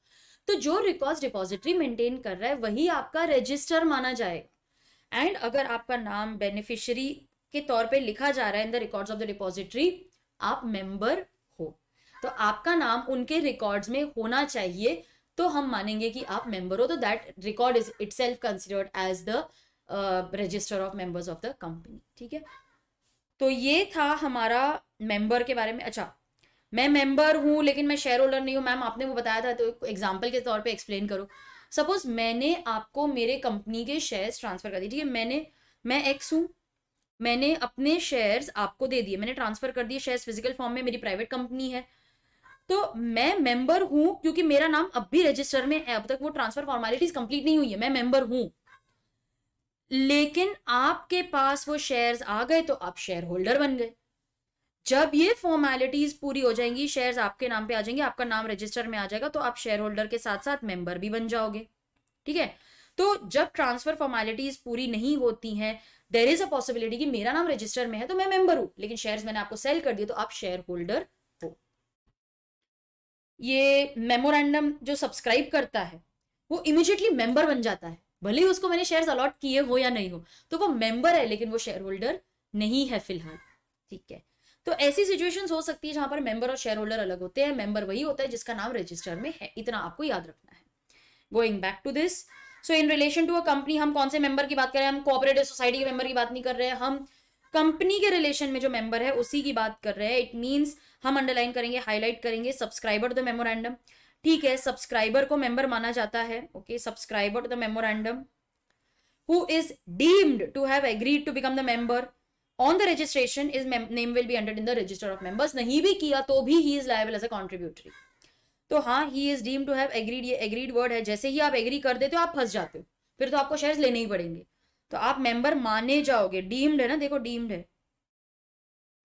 तो जो रिकॉर्ड्स डिपॉजिटरी मेंटेन कर रहा है वही आपका रजिस्टर माना जाएगा एंड अगर आपका नाम बेनिफिशरी के तौर पर लिखा जा रहा है in the records of the depository आप मेंबर तो आपका नाम उनके रिकॉर्ड्स में होना चाहिए तो हम मानेंगे कि आप मेंबर हो तो that record is itself considered as the register of members of the company ठीक है तो ये था हमारा मेंबर के बारे में अच्छा मैं मेंबर हूँ लेकिन मैं शेयर होल्डर नहीं हूँ मैम आपने वो बताया था तो एग्जाम्पल के तौर पे एक्सप्लेन करो सपोज मैंने आपको मेरे कंपनी के शेयर्स ट्रांसफ़र कर दिए ठीक है मैंने मैं एक्स हूँ मैंने अपने शेयर्स आपको दे दिए मैंने ट्रांसफ़र कर दिए शेयर्स फिजिकल फॉर्म में मेरी प्राइवेट कंपनी है तो मैं मेंबर हूं क्योंकि मेरा नाम अब भी रजिस्टर में है अब तक वो ट्रांसफर फॉर्मेलिटीज कंप्लीट नहीं हुई है मैं मेंबर हूं लेकिन आपके पास वो शेयर्स आ गए तो आप शेयर होल्डर बन गए जब ये फॉर्मेलिटीज पूरी हो जाएंगी शेयर्स आपके नाम पे आ जाएंगे आपका नाम रजिस्टर में आ जाएगा तो आप शेयर होल्डर के साथ साथ मेंबर भी बन जाओगे ठीक है तो जब ट्रांसफर फॉर्मेलिटीज पूरी नहीं होती हैं देर इज अ पॉसिबिलिटी कि मेरा नाम रजिस्टर में है तो मैं मेंबर हूं लेकिन शेयर्स मैंने आपको सेल कर दिए तो आप शेयर होल्डर ये मेमोरेंडम जो सब्सक्राइब करता है वो इमिजिएटली मेंबर बन जाता है भले ही उसको मैंने शेयर्स अलॉट किए हो या नहीं हो तो वो मेंबर है लेकिन वो शेयर होल्डर नहीं है फिलहाल ठीक है तो ऐसी सिचुएशंस हो सकती है जहां पर मेंबर और शेयर होल्डर अलग होते हैं मेंबर वही होता है जिसका नाम रजिस्टर में है इतना आपको याद रखना है going back to this so in relation to a company हम कौन से मेंबर की बात कर रहे हैं हम कोऑपरेटिव सोसाइटी के मेंबर की बात नहीं कर रहे हैं हम कंपनी के रिलेशन में जो मेंबर है उसी की बात कर रहे हैं इट मींस हम अंडरलाइन करेंगे हाईलाइट करेंगे सब्सक्राइबर द मेमोरेंडम ठीक है सब्सक्राइबर को मेंबर माना जाता है okay subscriber the memorandum who is deemed to have agreed to become the member on the registration his name will be entered in the register of members नहीं भी किया तो भी he is liable as a contributory तो हाँ he is deemed to have agreed ये agreed word है जैसे ही आप एग्री कर देते हो आप फंस जाते हो फिर तो आपको शेयर्स लेने ही पड़ेंगे तो आप मेंबर माने जाओगे डीम्ड है ना देखो डीम्ड है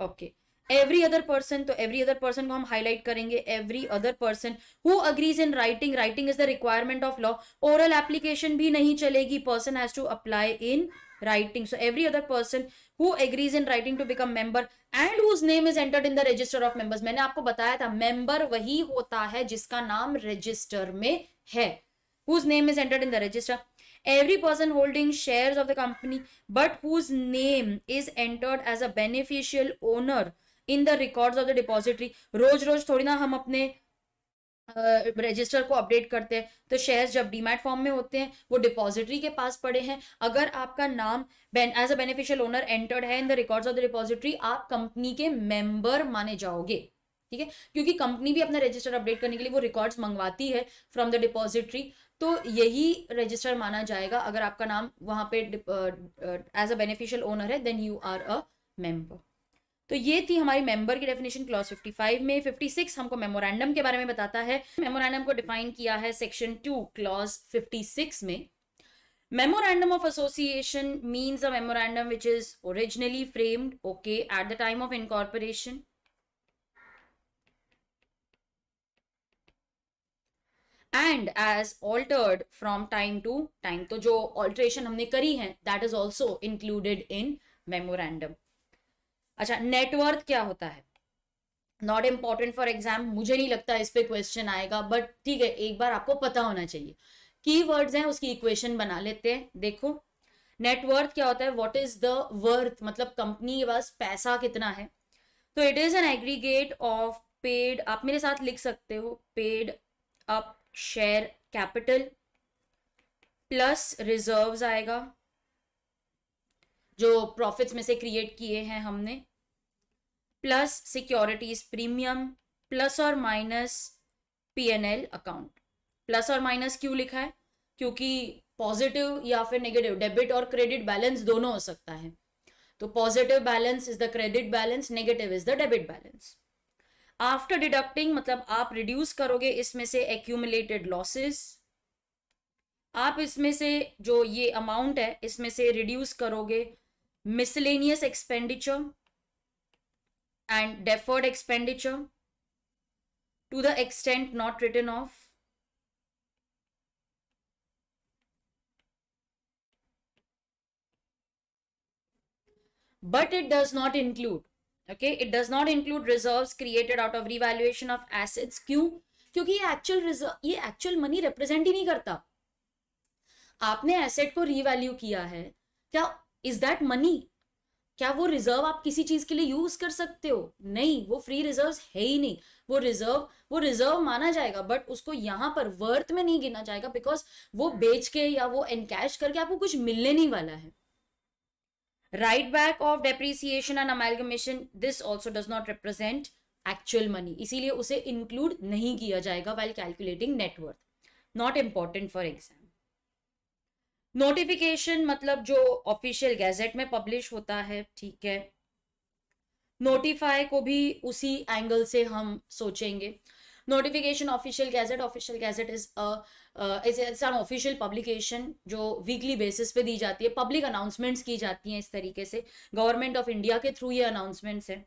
ओके एवरी अदर पर्सन तो एवरी अदर पर्सन को हम हाईलाइट करेंगे every other person who agrees in writing writing is the requirement of law oral application भी नहीं चलेगी person has to apply in writing so every other person who agrees in writing to become member and whose name is entered in the register of members मैंने आपको बताया था member वही होता है जिसका नाम रजिस्टर में है whose name is entered in the register every person holding shares of the company but whose name is entered as a beneficial owner in the records of the depository रोज रोज थोड़ी ना हम अपने रजिस्टर uh, को update करते हैं तो शेयर्स जब डीमैट फॉर्म में होते हैं वो डिपॉजिटरी के पास पड़े हैं अगर आपका नाम as a beneficial owner entered है in the records of the depository आप कंपनी के मेंबर माने जाओगे ठीक है क्योंकि कंपनी भी अपना रजिस्टर अपडेट करने के लिए वो रिकॉर्ड्स मंगवाती है फ्रॉम द डिपॉजिटरी तो यही रजिस्टर माना जाएगा अगर आपका नाम वहां पे एज अ बेनिफिशियल ओनर है then you are a member तो ये थी हमारी मेंबर की डेफिनेशन क्लॉज 55 में 56 हमको मेमोरेंडम के बारे में बताता है मेमोरेंडम को डिफाइन किया है सेक्शन टू क्लॉज 56 में memorandum of association means a memorandum which is originally framed okay at the time of incorporation and as altered from time to time तो जो ऑल्ट्रेशन हमने करी है that is also included in memorandum अच्छा net worth क्या होता है not important for exam मुझे नहीं लगता इस पर क्वेश्चन आएगा बट ठीक है एक बार आपको पता होना चाहिए की वर्ड्स हैं उसकी इक्वेशन बना लेते हैं देखो नेटवर्थ क्या होता है वॉट इज द वर्थ मतलब कंपनी के पास पैसा कितना है तो it is an aggregate of paid आप मेरे साथ लिख सकते हो paid up share capital plus reserves आएगा जो प्रॉफिट्स में से क्रिएट किए हैं हमने प्लस सिक्योरिटीज प्रीमियम प्लस और माइनस पीएनएल अकाउंट प्लस और माइनस क्यों लिखा है क्योंकि पॉजिटिव या फिर नेगेटिव डेबिट और क्रेडिट बैलेंस दोनों हो सकता है तो positive balance is the credit balance negative is the debit balance after deducting मतलब आप रिड्यूस करोगे इसमें से एक्यूमुलेटेड लॉसेस आप इसमें से जो ये अमाउंट है इसमें से रिड्यूस करोगे miscellaneous expenditure and deferred expenditure to the extent not written of but it does not include okay it does not include reserves created out of revaluation of assets क्यों क्योंकि ये एक्चुअल रिजर्व ये actual money represent ही नहीं करता आपने asset को revalue किया है क्या इज दैट मनी क्या वो रिजर्व आप किसी चीज के लिए यूज कर सकते हो नहीं वो फ्री रिजर्व है ही नहीं वो रिजर्व वो रिजर्व माना जाएगा बट उसको यहाँ पर वर्थ में नहीं गिना जाएगा बिकॉज वो बेच के या वो एनकैश करके आपको कुछ मिलने नहीं वाला है write back of depreciation and amalgamation this also does not represent actual money इसीलिए उसे इंक्लूड नहीं किया जाएगा while calculating net worth not important for exam notification मतलब जो ऑफिशियल गैजेट में पब्लिश होता है ठीक है नोटिफाई को भी उसी एंगल से हम सोचेंगे notification official gazette official gazette is is an official publication जो वीकली बेसिस पे दी जाती है पब्लिक अनाउंसमेंट्स की जाती हैं इस तरीके से गवर्नमेंट ऑफ इंडिया के थ्रू ये अनाउंसमेंट्स हैं